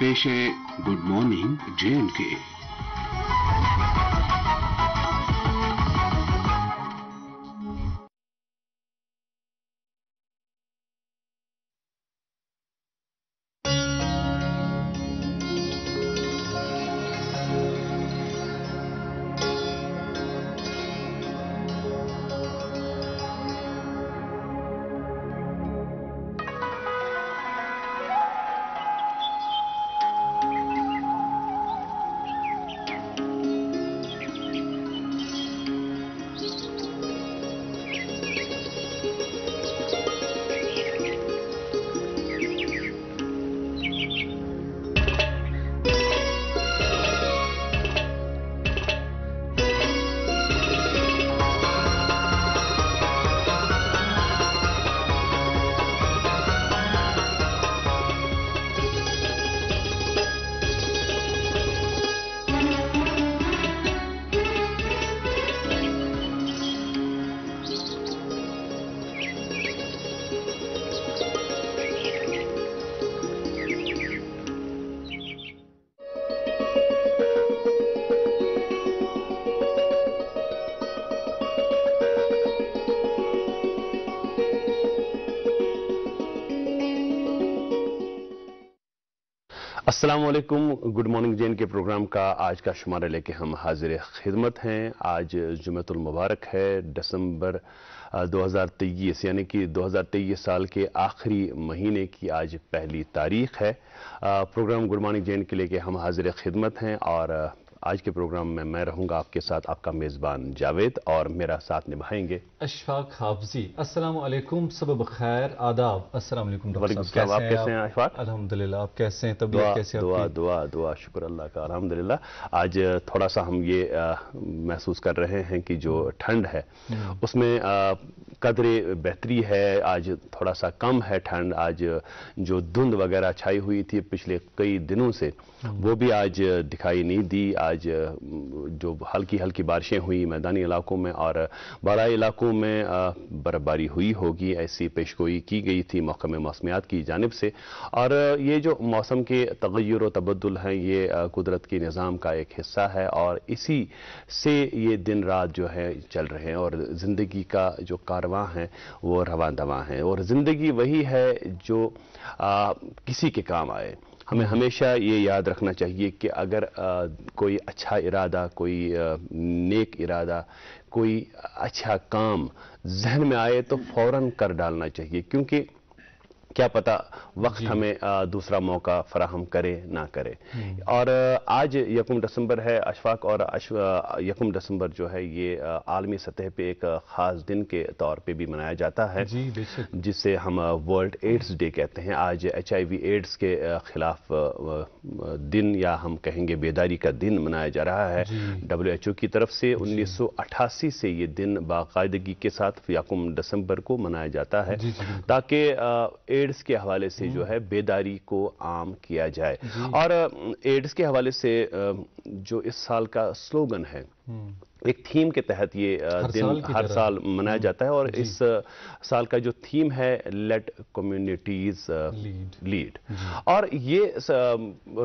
पेश है good morning J के असलम गुड मॉर्निंग जैन के प्रोग्राम का आज का शुमारा लेके हम हाजिर खिदमत हैं आज मुबारक है दिसंबर 2023 यानी कि 2023 साल के आखिरी महीने की आज पहली तारीख है प्रोग्राम गुड मॉर्निंग जैन के लेके हम हाजिर खिदमत हैं और आज के प्रोग्राम में मैं रहूंगा आपके साथ आपका मेज़बान जावेद और मेरा साथ निभाएंगे अशफाक हाफजी असल सबब खैर आदाब असल आप कैसे हैं अशफाक अलहमदिल्ला आप कैसे हैं तब कैसे दुआ दुआ दुआ शुक्र अल्लाह का अलहमदिल्ला आज थोड़ा सा हम ये महसूस कर रहे हैं कि जो ठंड है हम्म। उसमें कदरे बेहतरी है आज थोड़ा सा कम है ठंड आज जो धुंध वगैरह छाई हुई थी पिछले कई दिनों से हम्म। वो भी आज दिखाई नहीं दी आज आज जो हल्की हल्की बारिशें हुई मैदानी इलाकों में और बड़ा इलाकों में बर्फबारी हुई होगी ऐसी पेशगोई की गई थी महकमे मौसमियात की जानब से और ये जो मौसम के तगैर व तबदल हैं ये कुदरत के निज़ाम का एक हिस्सा है और इसी से ये दिन रात जो है चल रहे हैं और ज़िंदगी का जो कारवा है वो रवा दवा है और ज़िंदगी वही है जो आ, किसी के काम आए हमें हमेशा ये याद रखना चाहिए कि अगर आ, कोई अच्छा इरादा कोई आ, नेक इरादा कोई अच्छा काम जहन में आए तो फौरन कर डालना चाहिए क्योंकि क्या पता वक्त हमें दूसरा मौका फराहम करे ना करे हम्म। और आज यकुम दिसंबर है अशफाक और यकम दिसंबर जो है ये आलमी सतह पे एक ख़ास दिन के तौर पे भी मनाया जाता है जिसे हम वर्ल्ड एड्स डे कहते हैं आज एच आई वी एड्स के ख़िलाफ़ दिन या हम कहेंगे बेदारी का दिन मनाया जा रहा है डब्ल्यू एच ओ की तरफ से उन्नीस सौ अठासी से ये दिन बाकायदगी के साथ यकुम दिसंबर को मनाया जाता है ताकि एड्स के हवाले से जो हम्म। है बेदारी को आम किया जाए और एड्स के हवाले से जो इस साल का स्लोगन है हम्म। एक थीम के तहत ये दिन हर साल मनाया जाता है और इस साल का जो थीम है लेट कम्युनिटीज लीड और ये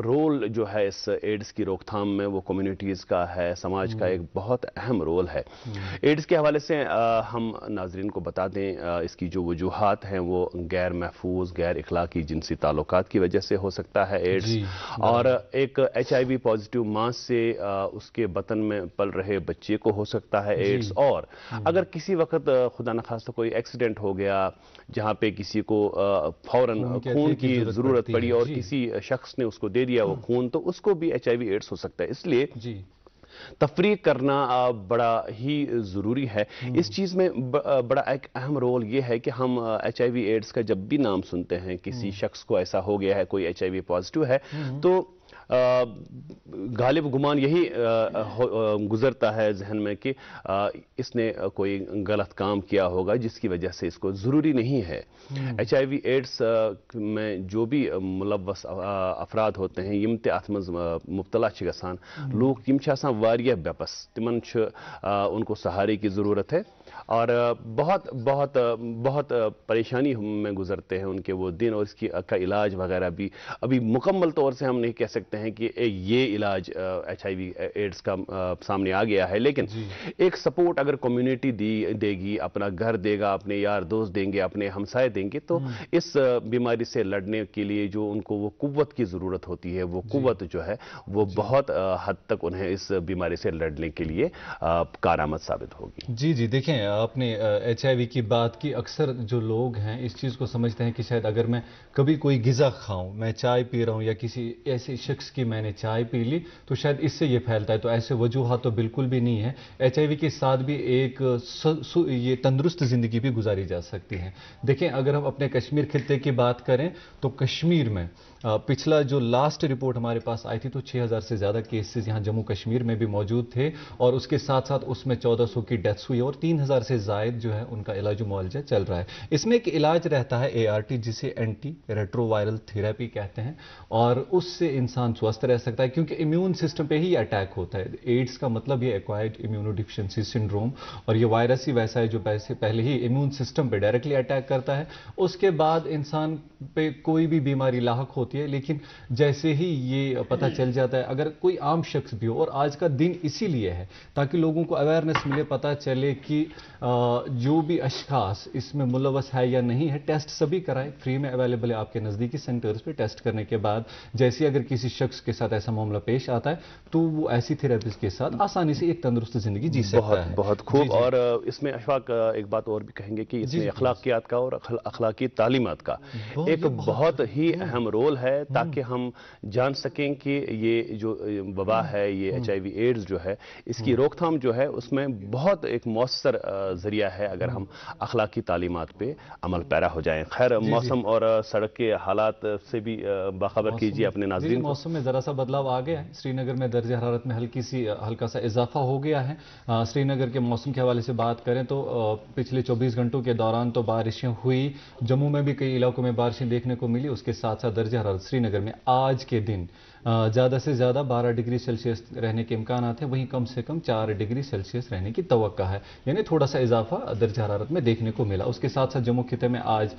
रोल जो है इस एड्स की रोकथाम में वो कम्युनिटीज का है समाज का एक हम्म। बहुत अहम रोल है एड्स हम्म। के हवाले से हम नाजरीन को बता दें इसकी जो वजूहत हैं वो गैर महफूज गैर इखलाकी जिनसी ताल्लुक की वजह से हो सकता है एड्स और एक एच पॉजिटिव मास से उसके बतन में पल रहे बच्चे बच्चे को हो सकता है एड्स और हम्म। अगर किसी वक्त खुदा न खास्ता कोई एक्सीडेंट हो गया जहां पे किसी को फौरन खून की जरूरत पड़ी और किसी शख्स ने उसको दे दिया वो हम्म। खून तो उसको भी एच एड्स हो सकता है इसलिए तफरी करना बड़ा ही ज़रूरी है हम्म। इस चीज़ में बड़ा एक अहम रोल ये है कि हम एच एड्स का जब भी नाम सुनते हैं किसी शख्स को ऐसा हो गया है कोई एच पॉजिटिव है तो गालिब गुमान यही गुजरता है जहन में कि इसने कोई गलत काम किया होगा जिसकी वजह से इसको ज़रूरी नहीं है हम्म। एच आई वी एड्स में जो भी मुलवस अफराद होते हैं यम ते मुबतला मुबतला गान लूक यम बेपस तिमन उनको सहारे की ज़रूरत है और बहुत बहुत बहुत परेशानी में गुजरते हैं उनके वो दिन और इसकी का इलाज वगैरह भी अभी मुकम्मल तौर से हम नहीं कह सकते हैं कि ये इलाज एच आई एड्स का सामने आ गया है लेकिन एक सपोर्ट अगर कम्युनिटी दी देगी अपना घर देगा अपने यार दोस्त देंगे अपने हमसाए देंगे तो हम्म। इस बीमारी से लड़ने के लिए जो उनको वो कुत की ज़रूरत होती है वो कुत जो है वो बहुत हद तक उन्हें इस बीमारी से लड़ने के लिए कारामद साबित होगी जी जी देखें आपने एच की बात की अक्सर जो लोग हैं इस चीज़ को समझते हैं कि शायद अगर मैं कभी कोई गज़ा खाऊं मैं चाय पी रहा हूं या किसी ऐसे शख्स की मैंने चाय पी ली तो शायद इससे ये फैलता है तो ऐसे वजूहत तो बिल्कुल भी नहीं है एच के साथ भी एक सु, ये तंदुरुस्त ज़िंदगी भी गुजारी जा सकती है देखें अगर हम अपने कश्मीर खत्े की बात करें तो कश्मीर में पिछला जो लास्ट रिपोर्ट हमारे पास आई थी तो 6000 से ज़्यादा केसेस यहाँ जम्मू कश्मीर में भी मौजूद थे और उसके साथ साथ उसमें 1400 की डेथ्स हुई और 3000 से जायद जो है उनका इलाज मुआवजा चल रहा है इसमें एक इलाज रहता है ए जिसे एंटी रेट्रोवायरल थेरेपी कहते हैं और उससे इंसान स्वस्थ रह सकता है क्योंकि इम्यून सिस्टम पे ही अटैक होता है एड्स का मतलब ये एक्वायर्ड इम्यूनोडिफिशेंसी सिंड्रोम और ये वायरस ही वैसा है जो पैसे पहले ही इम्यून सिस्टम पर डायरेक्टली अटैक करता है उसके बाद इंसान पे कोई भी बीमारी लाहक होती है लेकिन जैसे ही ये पता चल जाता है अगर कोई आम शख्स भी हो और आज का दिन इसीलिए है ताकि लोगों को अवेयरनेस मिले पता चले कि जो भी अशखास इसमें मुलवस है या नहीं है टेस्ट सभी कराए फ्री में अवेलेबल है आपके नज़दीकी सेंटर्स पे टेस्ट करने के बाद जैसे अगर किसी शख्स के साथ ऐसा मामला पेश आता है तो वो ऐसी थेरेपीज के साथ आसानी से एक तंदुरुस्त जिंदगी जी सकता बहुत, है बहुत खूब और इसमें अशफाक एक बात और भी कहेंगे कि इसमें अखलाकियात का और अखलाकी तालीमत का एक बहुत ही हम्म। अहम रोल है हम्म। ताकि हम जान सकें कि ये जो वबा हम्म। है ये एच एड्स जो है इसकी रोकथाम जो है उसमें बहुत एक मौसर ज़रिया है अगर हम्म। हम अखलाकी तालीमत पर अमल पैरा हो जाए खैर मौसम और सड़क के हालात से भी बाखबर कीजिए अपने नाजरीन मौसम में ज़रा सा बदलाव आ गया है श्रीनगर में दर्ज हरारत में हल्की सी हल्का सा इजाफा हो गया है श्रीनगर के मौसम के हवाले से बात करें तो पिछले चौबीस घंटों के दौरान तो बारिशें हुई जम्मू में भी कई इलाकों में बारिशें देखने को मिली उसके साथ साथ दर्ज हरारत श्रीनगर में आज के दिन ज़्यादा से ज़्यादा 12 डिग्री सेल्सियस रहने के इम्कान हैं वहीं कम से कम 4 डिग्री सेल्सियस रहने की तो है यानी थोड़ा सा इजाफा दर्ज हरारत में देखने को मिला उसके साथ साथ जम्मू खिते में आज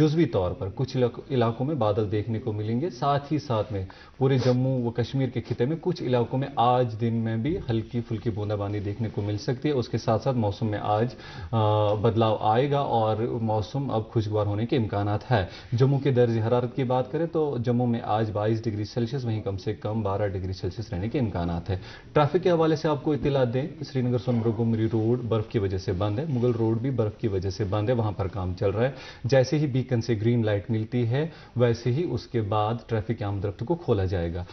जुजवी तौर पर कुछ इलाकों में बादल देखने को मिलेंगे साथ ही साथ में पूरे जम्मू व कश्मीर के खिते में कुछ इलाकों में आज दिन में भी हल्की फुल्की बूंदाबांदी देखने को मिल सकती है उसके साथ साथ मौसम में आज बदलाव आएगा और मौसम अब खुशगवार होने के इम्कान है जम्मू के दर्ज हरारत की बात करें तो जम्मू में आज बाईस डिग्री डिग्री सेल्सियस वहीं कम से कम 12 डिग्री सेल्सियस रहने के इम्कान है ट्रैफिक के हवाले से आपको इतला दें श्रीनगर सोनमर्गोमरी रोड बर्फ की वजह से बंद है मुगल रोड भी बर्फ की वजह से बंद है वहां पर काम चल रहा है जैसे ही बीकन से ग्रीन लाइट मिलती है वैसे ही उसके बाद ट्रैफिक की आमदरफ्त को खोला जाएगा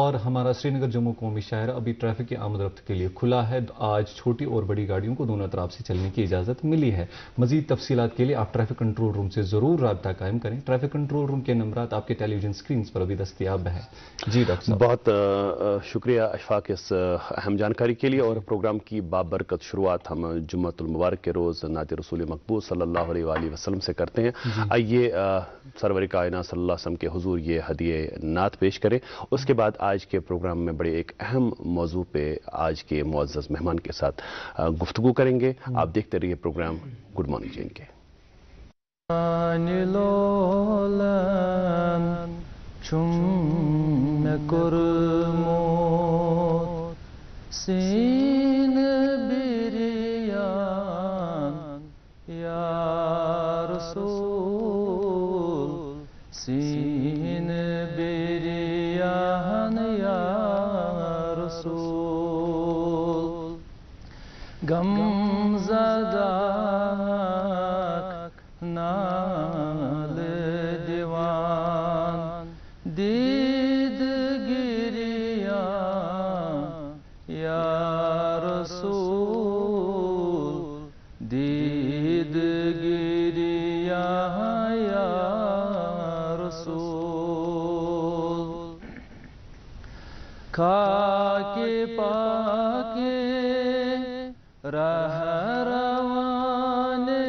और हमारा श्रीनगर जम्मू कौमी शहर अभी ट्रैफिक की आमदरफ्त के लिए खुला है आज छोटी और बड़ी गाड़ियों को दोनों तरफ से चलने की इजाजत मिली है मजीद तफसीत के लिए आप ट्रैफिक कंट्रोल रूम से जरूर रबता कायम करें ट्रैफिक कंट्रोल रूम के नंबर आपके टेलीविजन स्क्रीन पर अभी दस्तियाब है जी डॉक्टर बहुत शुक्रिया अशफाक इस अहम जानकारी के लिए और प्रोग्राम की बाबरकत शुरुआत हम जुम्मतुलमबारक के रोज़ नाते रसूल मकबूल सल्ला वसलम से करते हैं आइए सरवर कायना वसम के हजूर ये हदिय नात पेश करें उसके बाद आज के प्रोग्राम में बड़े एक अहम मौजू पर आज के मुआज़ मेहमान के साथ गुफ्तु करेंगे आप देखते रहिए प्रोग्राम गुड मॉर्निंग जी چون نکرمود سین दीद गिरिया रसूल खाके पाके रह रवाने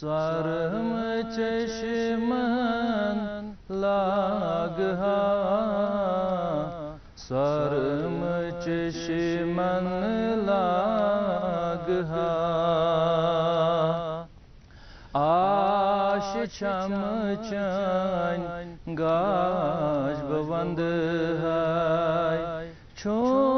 स्वर्म चश्मन लाग हा چم چن گاش ببند های چون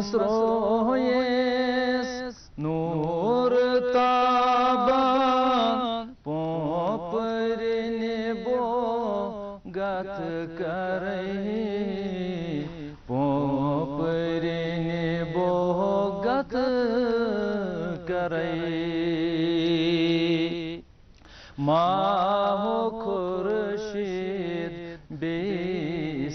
Nasroyes Nur Taban Pomperin Bo Gat Karai Pomperin Bo Gat Karai Maho Khurshid Be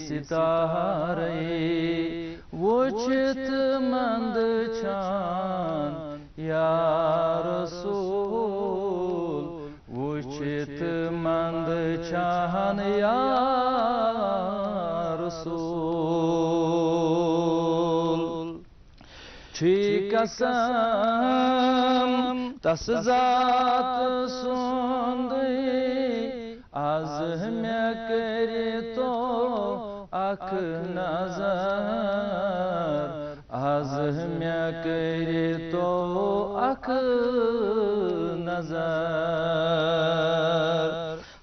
Sitarai वो चित मंद छान या रसूल वो चित मंद छान या रसूल ठीक कसम तस जात सुंदी azm ya kare to ak nazar مےٚ کٔرۍتو اَکھ نظر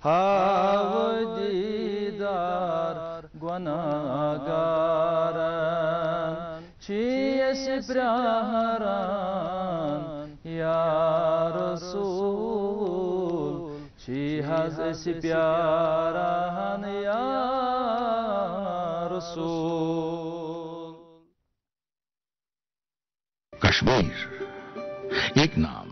ہاو دیٖدار گۄناگارَن چھِ اَسہِ پرٛاران یا رسوٗل چھِ حظ أسۍ پیاران یا رسوٗل कश्मीर एक नाम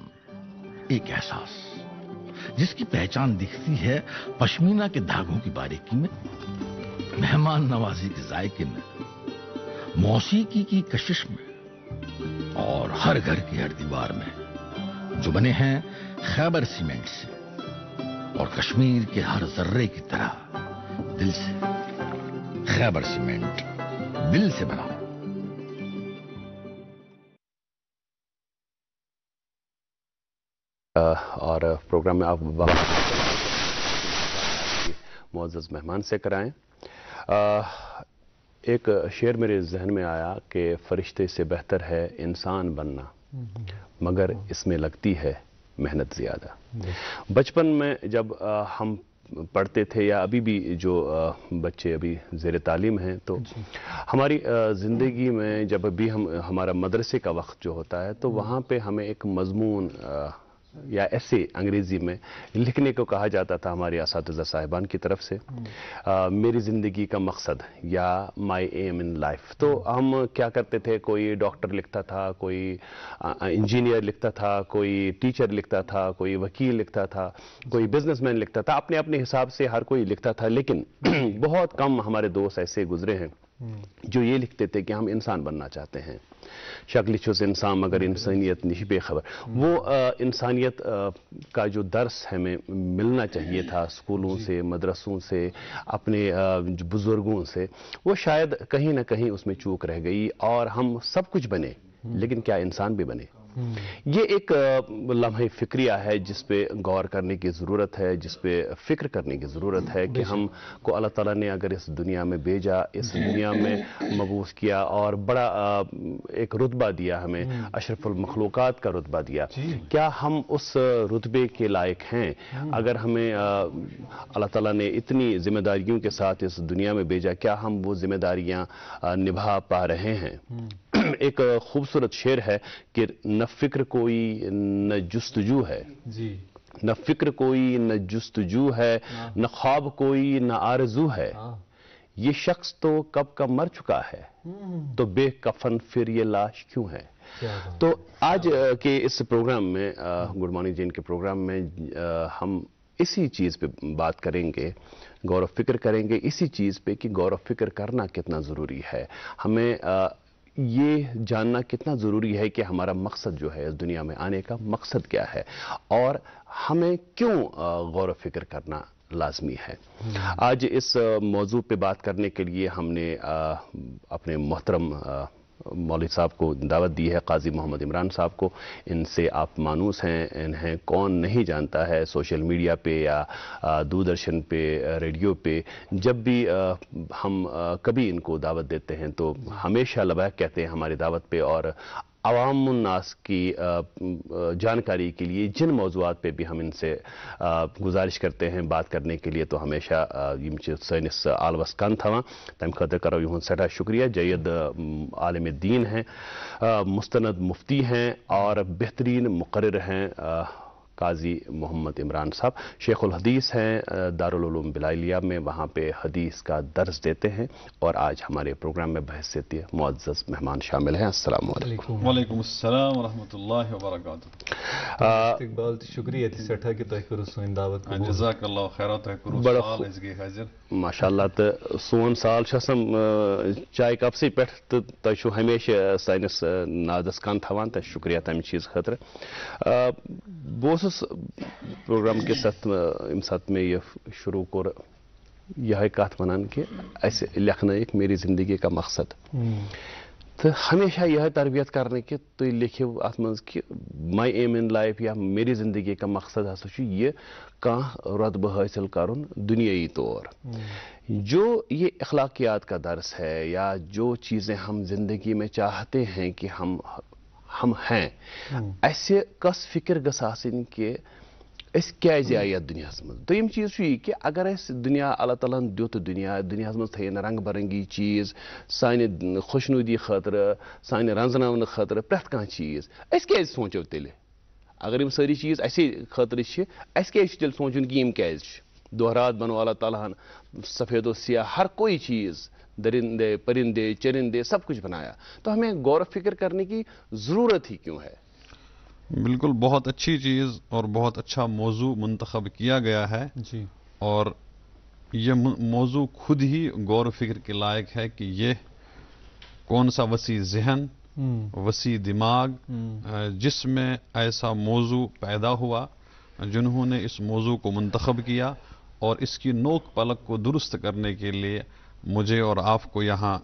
एक एहसास जिसकी पहचान दिखती है पश्मीना के धागों की बारीकी में मेहमान नवाजी के जायके में मौसीकी की कशिश में और हर घर की हर दीवार में जो बने हैं खैबर सीमेंट से और कश्मीर के हर जर्रे की तरह दिल से खैबर सीमेंट दिल से बना और प्रोग्राम में आप मोज़ मेहमान से कराएं एक शेर मेरे जहन में आया कि फ़रिश्ते से बेहतर है इंसान बनना हम्म। मगर इसमें लगती है मेहनत ज़्यादा बचपन में जब हम पढ़ते थे या अभी भी जो बच्चे अभी जेर तालीम हैं तो हमारी ज़िंदगी में जब भी हम हमारा मदरसे का वक्त जो होता है तो हम्म। वहाँ पे हमें एक मजमून या ऐसे अंग्रेज़ी में लिखने को कहा जाता था हमारे इस साहिबान की तरफ से हम्म। आ, मेरी ज़िंदगी का मकसद या माई एम इन लाइफ तो हम्म। हम क्या करते थे कोई डॉक्टर लिखता था कोई इंजीनियर लिखता था कोई टीचर लिखता था कोई वकील लिखता था कोई बिजनेसमैन लिखता था अपने अपने हिसाब से हर कोई लिखता था लेकिन बहुत कम हमारे दोस्त ऐसे गुजरे हैं हम्म। जो ये लिखते थे कि हम इंसान बनना चाहते हैं शक्ल चुस इंसान मगर इंसानियत नश बेखबर वो इंसानियत का जो दर्स हमें मिलना चाहिए था स्कूलों से मदरसों से अपने बुज़ुर्गों से वो शायद कहीं ना कहीं उसमें चूक रह गई और हम सब कुछ बने हम्म। लेकिन क्या इंसान भी बने हम्म। ये एक लम्हे फिक्रिया है जिस पे गौर करने की ज़रूरत है जिस पे फिक्र करने की ज़रूरत है कि हम को अल्लाह ताला ने अगर इस दुनिया में भेजा इस हम्म। दुनिया में मबूस किया और बड़ा एक रुतबा दिया हमें हम्म। अशरफुलमखलूक़ का रुतबा दिया क्या हम उस रुतबे के लायक हैं अगर हमें अल्लाह ताला ने इतनी जिम्मेदारियों के साथ इस दुनिया में भेजा क्या हम वो जिम्मेदारियाँ निभा पा रहे हैं एक खूबसूरत शेर है कि फिक्र कोई न जस्तजू है न फिक्र कोई न जस्तजू है हाँ। न ख्वाब कोई न आरजू है हाँ। ये शख्स तो कब का मर चुका है हम्म। तो बेकफन फिर ये लाश क्यों है तो आज के इस प्रोग्राम में गुड मॉर्निंग जैन के प्रोग्राम में हम इसी चीज़ पे बात करेंगे गौरव फिक्र करेंगे इसी चीज़ पे कि गौरव फिक्र करना कितना ज़रूरी है हमें आ, ये जानना कितना ज़रूरी है कि हमारा मकसद जो है इस दुनिया में आने का मकसद क्या है और हमें क्यों गौर फिक्र करना लाजमी है हम्म। आज इस मौजू पे बात करने के लिए हमने अपने मोहतरम मौलिक साहब को दावत दी है काजी मोहम्मद इमरान साहब को इनसे आप मानूस हैं इन्हें कौन नहीं जानता है सोशल मीडिया पे या दूरदर्शन पे रेडियो पे जब भी हम कभी इनको दावत देते हैं तो हमेशा लबैक कहते हैं हमारी दावत पे और आवाम उन्नास की जानकारी के लिए जिन मौजूद पर भी हम इनसे गुजारिश करते हैं बात करने के लिए तो हमेशा यम सलवस आलवस कन थवान तम खत करो यून सठा शुक्रिया जैद आलम दीन हैं मुस्ंद मुफ्ती हैं और बेहतरीन मुकर हैं काजी मोहम्मद इमरान साहब शेख हदीस हैं दारुलूम बिलालिया में वहाँ पे हदीस का दर्ज देते हैं और आज हमारे प्रोग्राम में बहसीत मुआज़ मेहमान शामिल हैं असलकम तो शुक्रिया माशाला तो सोन साल आसम चाय कपस पे तुम हमेशा सानस नादस कान थवान तो शुक्रिया तमें चीज़ खतर बहुत छुस प्रोग्राम साथ अमे ये शुरू कोर यह कत वन कि अस लेखन मेरी जिंदगी का मकसद हम्म। तो हमेशा यह तरबियत करने कि तुम लिखो अत कि माई एम इन लाइफ या मेरी जिंदगी का मकसद हसा ये कह रतब हासिल कर दुनियाई तौर तो हम्म। जो ये अखलाकियात का दर्स है या जो चीज़ें हम जिंदगी में चाहते हैं कि हम हम हैं असे हम्म। कस फिक्र गसन कि अस क्या आये हम्म। दुनिया मज दम चीज कि अगर अस दुनिया अल्लाह तला दुत तो दुनिया दुनिया मज थन रंग बरंगी चीज सान खुशनूदी खतर सान रंजन खतर प्रेथ कह चीज अस क्या सोचो तेल अगर यम सारी चीज अस खतर अस क्या तेल सोचन कि यम क्या दोहरात बनो अल्लाह ताल सफ़ेद सियाह हर कोई चीज़ दरिंदे परिंदे चरिंदे सब कुछ बनाया तो हमें गौर फिक्र करने की ज़रूरत ही क्यों है बिल्कुल बहुत अच्छी चीज़ और बहुत अच्छा मौजू मंतखब किया गया है जी और यह मौजू खुद ही गौर फिक्र के लायक है कि यह कौन सा वसी जहन हम्म। वसी दिमाग हम्म। जिसमें ऐसा मौजू पैदा हुआ जिन्होंने इस मौजू को मंतखब किया और इसकी नोक पलक को दुरुस्त करने के लिए मुझे और आपको यहाँ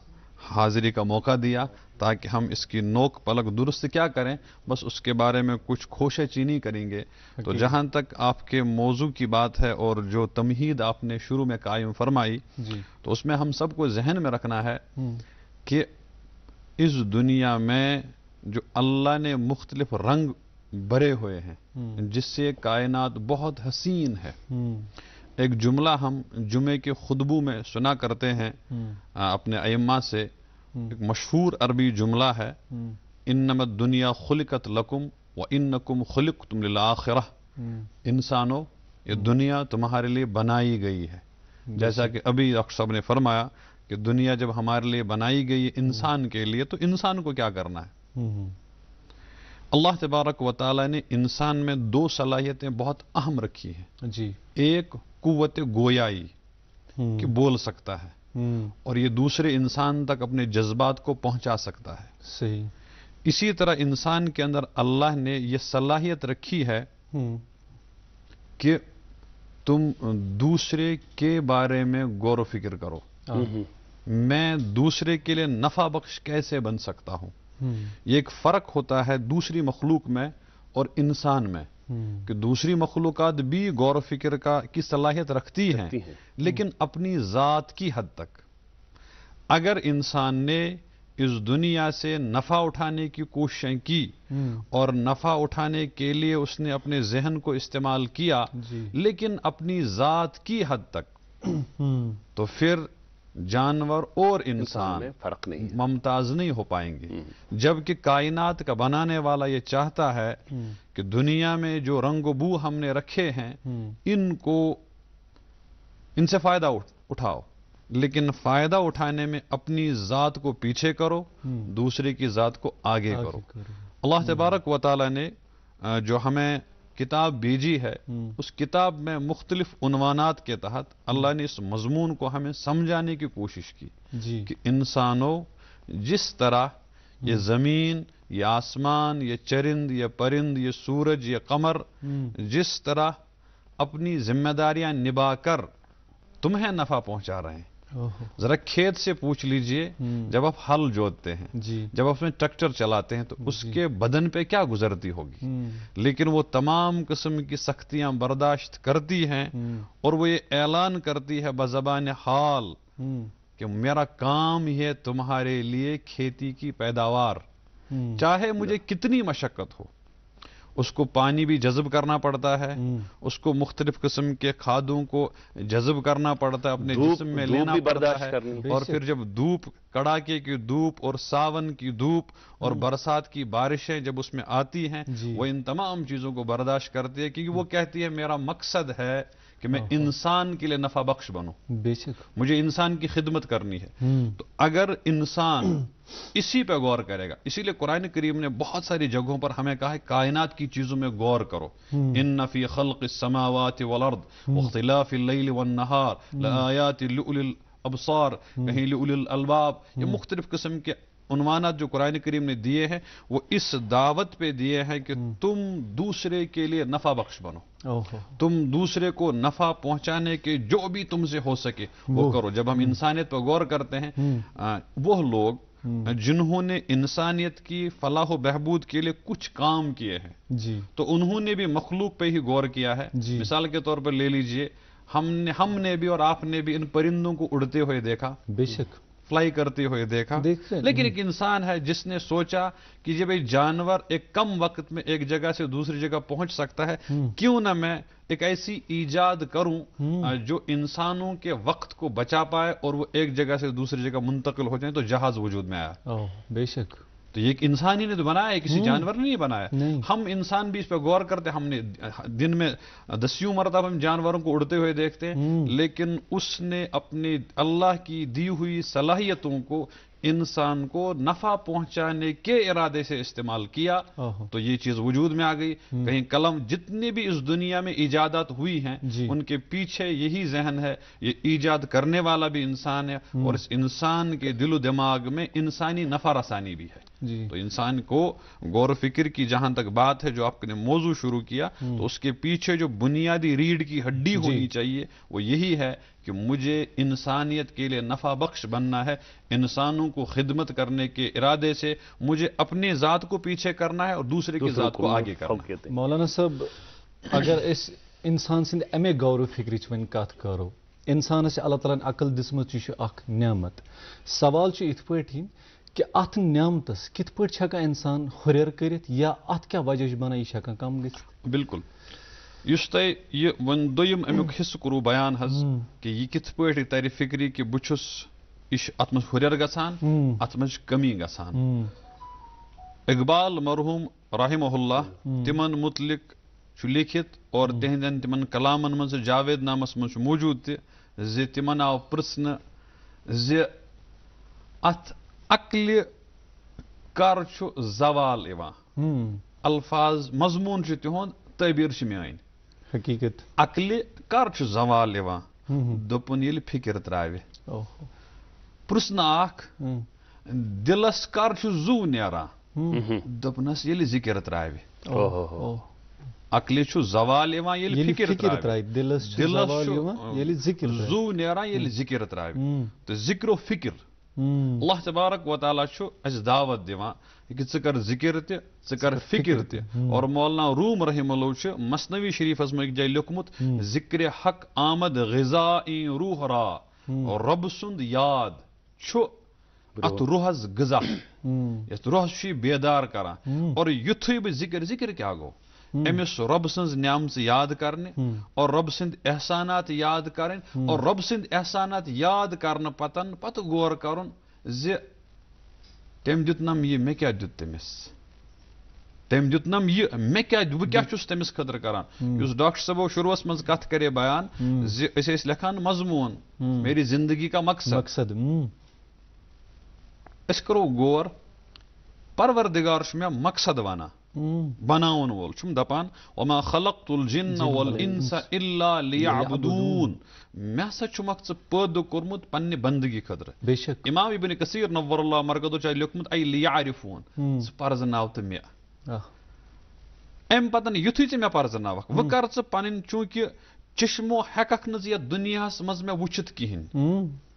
हाजिरी का मौका दिया ताकि हम इसकी नोक पलक दुरुस्त क्या करें बस उसके बारे में कुछ खोशे चीनी करेंगे तो जहाँ तक आपके मौजू की बात है और जो तमहीद आपने शुरू में कायम फरमाई तो उसमें हम सबको जहन में रखना है हम्म। कि इस दुनिया में जो अल्लाह ने मुख्तलिफ रंग भरे हुए हैं हम्म। जिससे कायनात बहुत हसीन है हम्म। एक जुमला हम जुमे के खुतबू में सुना करते हैं हम्म। आ, अपने अयमा से हम्म। एक मशहूर अरबी जुमला है हम्म। इन नमत दुनिया खुलकत लकुम व इन नकुम खुलक तुम लाखिर इंसानों ये दुनिया तुम्हारे लिए बनाई गई है जैसा कि अभी डॉक्टर साहब ने फरमाया कि दुनिया जब हमारे लिए बनाई गई है इंसान के लिए तो इंसान को क्या करना है अल्लाह तबारक व ने इंसान में दो सलाहियतें बहुत अहम रखी हैं जी एक कुत गोयाई कि हम्म। बोल सकता है हम्म। और ये दूसरे इंसान तक अपने जज्बात को पहुंचा सकता है सही इसी तरह इंसान के अंदर अल्लाह ने यह सलाहियत रखी है हम्म। कि तुम दूसरे के बारे में गौर फिक्र करो हाँ। मैं दूसरे के लिए नफा बख्श कैसे बन सकता हूं एक फर्क होता है दूसरी मखलूक में और इंसान में कि दूसरी मखलूक भी गौर फिक्र का की सलाहियत रखती हैं है। लेकिन अपनी ज़ात की हद तक अगर इंसान ने इस दुनिया से नफ़ा उठाने की कोशिशें की हम्म। और नफ़ा उठाने के लिए उसने अपने जहन को इस्तेमाल किया लेकिन अपनी ज़ात की हद तक हम्म। तो फिर जानवर और इंसान फर्क नहीं मुमताज नहीं हो पाएंगे हम्म। जबकि कायनात का बनाने वाला ये चाहता है हम्म। कि दुनिया में जो रंग बू हमने रखे हैं हम्म। इनको इनसे फायदा उठ, उठाओ लेकिन फायदा उठाने में अपनी जात को पीछे करो दूसरे की जात को आगे, आगे करो, करो। अल्लाह तबारक वाल ने जो हमें किताब बीजी है हम्म। उस किताब में मुख्तलिफ उनवानात के तहत अल्लाह ने इस मजमून को हमें समझाने की कोशिश की कि इंसानों जिस तरह ये हम्म। ज़मीन ये आसमान ये चरिंद ये परिंद ये सूरज ये कमर हम्म। जिस तरह अपनी जिम्मेदारियां निभाकर तुम्हें नफ़ा पहुंचा रहे हैं जरा खेत से पूछ लीजिए हम्म। जब आप हल जोतते हैं जब आप अपने ट्रैक्टर चलाते हैं तो उसके बदन पे क्या गुजरती होगी हम्म। लेकिन वो तमाम किस्म की सख्तियां बर्दाश्त करती हैं हम्म। और वो ये ऐलान करती है बजबान हाल कि मेरा काम ही है तुम्हारे लिए खेती की पैदावार चाहे मुझे कितनी मशक्कत हो उसको पानी भी जज्ब करना पड़ता है हम्म। उसको मुख्तलिफ किस्म के खादों को जज्ब करना पड़ता है अपने जिसम में लेना पड़ता है और फिर जब धूप कड़ाके की धूप और सावन की धूप और हम्म। बरसात की बारिशें जब उसमें आती हैं वो इन तमाम चीज़ों को बर्दाश्त करती है क्योंकि वो हम्म। कहती है मेरा मकसद है कि मैं हाँ, हाँ। इंसान के लिए नफा बख्श बनूं बेशक मुझे इंसान की खिदमत करनी है हम्म। तो अगर इंसान इसी पे गौर करेगा इसीलिए कुरान करीम ने बहुत सारी जगहों पर हमें कहा है कायनात की चीजों में गौर करो हम्म। इन नफी खल्क समावत वलर्द हम्म। वख्तिलाफ नहार अबसार कहीं अलबाब ये मुख्तलिफ किस्म के उनवाना जो कुरान करीम ने दिए हैं वो इस दावत पे दिए हैं कि हम्म। तुम दूसरे के लिए नफा बख्श बनो तुम दूसरे को नफा पहुंचाने के जो भी तुमसे हो सके वो, वो करो जब हम हम्म। इंसानियत पर गौर करते हैं हम्म। आ, वो लोग जिन्होंने इंसानियत की फलाह बहबूद के लिए कुछ काम किए हैं जी तो उन्होंने भी मखलूक पे ही गौर किया है मिसाल के तौर पर ले लीजिए हमने हमने भी और आपने भी इन परिंदों को उड़ते हुए देखा बेशक फ्लाई करते हुए देखा लेकिन एक इंसान है जिसने सोचा कि जब भाई जानवर एक कम वक्त में एक जगह से दूसरी जगह पहुंच सकता है हम्म। क्यों ना मैं एक ऐसी ईजाद करूं हम्म। जो इंसानों के वक्त को बचा पाए और वो एक जगह से दूसरी जगह मुंतकिल हो जाए तो जहाज वजूद में आया बेशक तो ये इंसान ही ने तो बनाया है किसी जानवर ने नहीं बनाया नहीं। हम इंसान भी इस पर गौर करते हमने दिन में दस्यू मरतब हम जानवरों को उड़ते हुए देखते हैं हम्म। लेकिन उसने अपने अल्लाह की दी हुई सलाहियतों को इंसान को नफा पहुंचाने के इरादे से इस्तेमाल किया तो ये चीज वजूद में आ गई हम्म। कहीं कलम जितनी भी इस दुनिया में इजादत हुई हैं उनके पीछे यही जहन है ये ईजाद करने वाला भी इंसान है हम्म। और इस इंसान के दिलो दिमाग में इंसानी नफा रसानी भी है तो इंसान को गौर फिक्र की जहां तक बात है जो आपने मौजू शुरू किया हम्म। तो उसके पीछे जो बुनियादी रीढ़ की हड्डी होनी चाहिए वो यही है कि मुझे इंसानियत के लिए नफा बख्श बनना है इंसानों को खिदमत करने के इरादे से मुझे अपने ज़ात को पीछे करना है और दूसरे की ज़ात को आगे करना मौलाना साहब अगर इस इंसान सिंध अमे गौर फिक्र वन कत करो इंसान से अल्लाह तला अकल दिसमत यह नमत सवाल इथ पी कि अत नियामतस कित पा इंसान हुरेर कर या अत क्या वजह बना यह हाँ कम ग बिल्कुल इस तय दुम अमु हिस्स करू बयान हज हम्म। कि यह कित पे तर फिक्री कि बहुस यह अत मज हुरेर गान हम्म। अत मज कमी हम्म। इकबाल मरहूम राहिमहुल्ला तिमन मुतलिक लिखित और तिंद तिमन कलाम जावेद नामस मौजूद तिमन आव पृ अत अकल कर जवाल हम्म। अल्फाज मजमून तिहद तबीर मान हकीकत अकल कर जवाल हम्म। दोपन ये फिक्र त्रा प्रश्न हम्म। दिलस कर जू नारान दोपनस ये जिक्र त्रा अकल जवाल दिलस जू ना जिक्र त्रा तो जिक्रो फिक्र Allah tebarek ve teala şu az davet divan ki ژٕ کر ذِکِر تہِ ژٕ کر فِکِر تہِ اور مولانا روٗم رحم اللہ چھُ مصنوی شریٖفَس منٛز أکہِ جایہِ لیوٚکھمُت ذِکرِ حق آمد غذا ای روح را رۄبہٕ سُنٛد یاد چھُ اَتھ روحَس غذا یَتھ روحَس چھُ یہِ بیدار کران اور یُتھُے بہٕ ذِکِر ذِکِر کیٛاہ گوٚو أمس رب سنز نعمت یاد کرنے اور رب سند احسانات یاد کرن اور رب سند احسانات یاد کرن پتن پتہ غور کرن زِ تٔمۍ دیُتنم یہِ مےٚ کیٛاہ دیُت تٔمِس تٔمۍ دیُتنم یہِ مےٚ کیٛاہ بہٕ کیٛاہ چھُس تٔمِس خٲطرٕ کران یُس ڈاکٹر صٲبو شروٗعَس منٛز کَتھ کرے بیان زِ أسۍ ٲسۍ لیکھان مضموٗن میری زِندگی کا مقصد أسۍ کَرو غور پروردِگار چھُ مےٚ مقصد وَنان بناون وول چھم دپان وما خلقت الجن والانس الا ليعبدون مےٚ ہسا چھُمَکھ ژٕ پٲدٕ کوٚرمُت پننہِ بندگی خٲطرٕ بے شک اِمام ابن کثیٖر نور اللہ مرکزو چھُ لیوٚکھمُت اے لیعارفون ژٕ پرزٕناو تہٕ مےٚ اَمہِ پَتَن یُتھُے ژٕ مےٚ پرزٕناوَکھ وٕ کر ژٕ پَنٕنۍ چوٗنٛکہِ چشمو ہٮ۪کَکھ نہٕ ژٕ یَتھ دُنیاہَس منٛز مےٚ وٕچھِتھ کِہیٖنۍ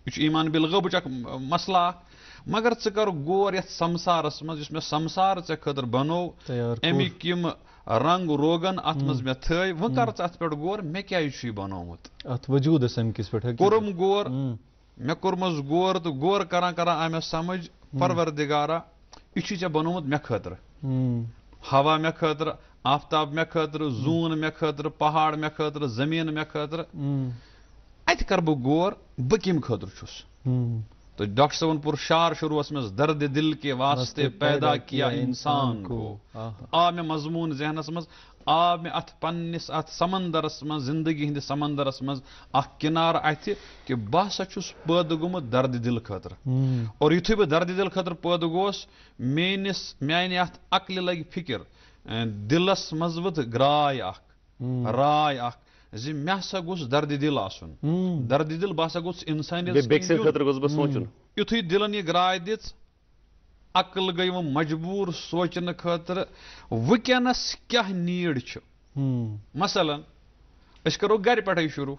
یہِ چھُ ایٖمان بالغٲبٕچ اَکھ مسلہٕ اَکھ मगर ژٕ کَرُکھ غور یَتھ سمسارَس منٛز یُس مےٚ سمسار ژےٚ خٲطرٕ بَنوو اَمِکۍ یِم رنٛگ روغن اَتھ منٛز مےٚ تھٲے وۄنۍ کر ژٕ اَتھ پٮ۪ٹھ غور مےٚ کیٛازِ چھُ یہِ بَنومُت اَتھ وجوٗدَس اَمہِ کِس پٮ۪ٹھ کوٚرُم غور مےٚ کوٚرمَس غور تہٕ غور کران کران آو مےٚ سَمٕجھ پَروَردِگارا یہِ چھُے ژےٚ بَنومُت مےٚ خٲطرٕ ہوا مےٚ خٲطرٕ آفتاب مےٚ خٲطرٕ زوٗن مےٚ خٲطرٕ پہاڑ مےٚ خٲطرٕ زٔمیٖن مےٚ خٲطرٕ اَتہِ کَرٕ بہٕ غور بہٕ کَمہِ خٲطرٕ چھُس तो डॉक्टर साहब सोनपुर पुरशार शुरू में दर्द दिल के वास्ते पैदा किया इंसान को तो आ मैं मजमून जहनस मज आ मैं अथ पन्निस अथ समंदरस मज जिंदगी हंदिस समंदरस मज अख अथ कि बह सा चुस पैदा गुमुत दर्द दिल खतर हम्म। और यु बह दर्द दिल खतर पैदा गोस मेनिस मान अथ अकल लग फिक्र दिलस मज व्राय अ हम्म। राय अख زِ مےٚ ہسا گوٚژھ دردِ دِل آسُن دردِ دِل بہٕ ہسا گوٚژھ اِنسانِیت بیٚکہِ سٕنٛدِ خٲطرٕ گوٚژھ بہٕ سونٛچُن یِتھُے دِلَن یہِ راے دِژ عقل گٔے وۄنۍ مجبوٗر سونٛچنہٕ خٲطرٕ وٕنکٮ۪نَس کیٛاہ نیٖڈ چھِ مثلاً أسۍ کَرو گَرِ پٮ۪ٹھَے شروٗع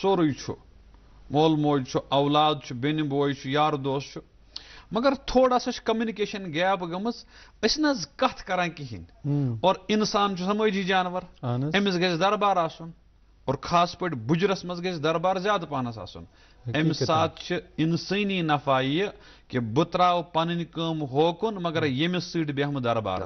سورُے چھُ مول موج چھُ اولاد چھُ بیٚنہِ بوے چھُ یار دوس چھُ मगर थोड़ा सा कम्युनिकेशन गैप गम कथ कर कहें हम्म। और इंसान समाजी जानवर अमिस गरबार दरबार और खास पे बुजरस मज ग दरबार ज्यादा पानस आसन अमि सात इंसानी नफा यह कि बह त्रो पी कम होकुन मगर यमिस सहम दरबार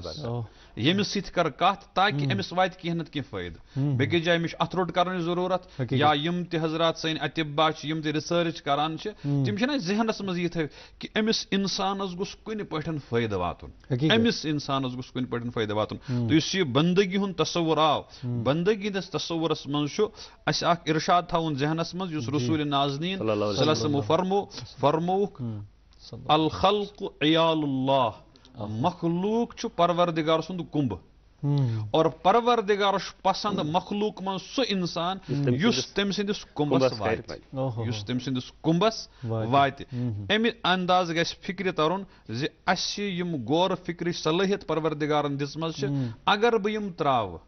यमिस सर कत ताकि अमिस वात कह न कह फायद बिकिस जाए अमिश अथ रोट कर जरूरत या यम तजरा सन अतिबा यम तिसर्च कर तम जहनस मज ये कि अमिस इंसानस गोस कुन पे फायद वातन अमिस इंसानस गोस कुन फायद वातन तो इस बंदगी हूं तस्वुर आव बंदगी हंदिस तस्वुरस मज अरशाद थाउन जहनस मज रसूल नाजनीन फरमो फरमोक अलखल्क अयाल्लाह मखलूक परवरदिगार सुंद कुंभ और परवरदिगार पसंद मखलूक मन सु इंसान तम संदिस कुंबस वात तम संदिस कुंबस वात अमि अंदाज ग फिक्र तरन जम गौर फिक्र सलहियत परवरदिगारन दिसम अगर बम त्राव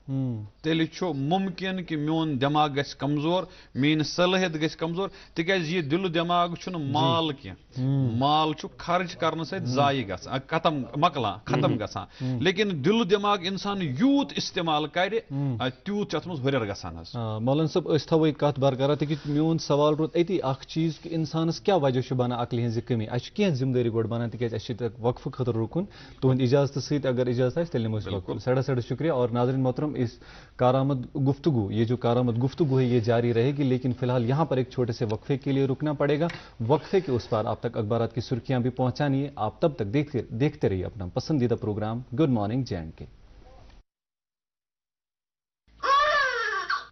तेल मुमकिन कि मोन दिमाग ग कमजोर मीन सलहियत ग कमजोर तिक यह दिल दिमाग माल कह माल खर्च कर सय ग खत्म मकलान खत्म ग लेकिन दिल दिमाग इंसान نہٕ یوٗت اِستعمال کَرِ تیوٗت چھُ اَتھ منٛز ہُرٮ۪ر گژھان حظ مولان صٲب أسۍ تھاوو یہِ کَتھ برقرار تِکیٛازِ میون سوال روٗد أتی اَکھ چیٖز کہِ اِنسانَس کیٛاہ وجہ چھُ بَنان عقلہِ ہِنٛزِ کٔمی اَسہِ چھِ کینٛہہ ذِمہٕ دٲری گۄڈٕ بَنان تِکیٛازِ اَسہِ چھِ وقفہٕ خٲطرٕ رُکُن تُہُنٛد اِجازتہٕ سۭتۍ اگر اِجازت آسہِ تیٚلہِ نِمو أسۍ بِلکُل سڑا سڑا شُکریہ اور नाजरन मोहतरम इस कारामद गुफ्तगु ये जो कारामद गुफ्तगु है ये जारी रहेगी लेकिन फिलहाल यहाँ पर एक छोटे से वक्फे के लिए रुकना पड़ेगा वक्फे के उस पार आप तक अखबार की सुर्खियां भी पहुँचानी आप तब तक देखते देखते रहिए अपना पसंदीदा programme good morning J K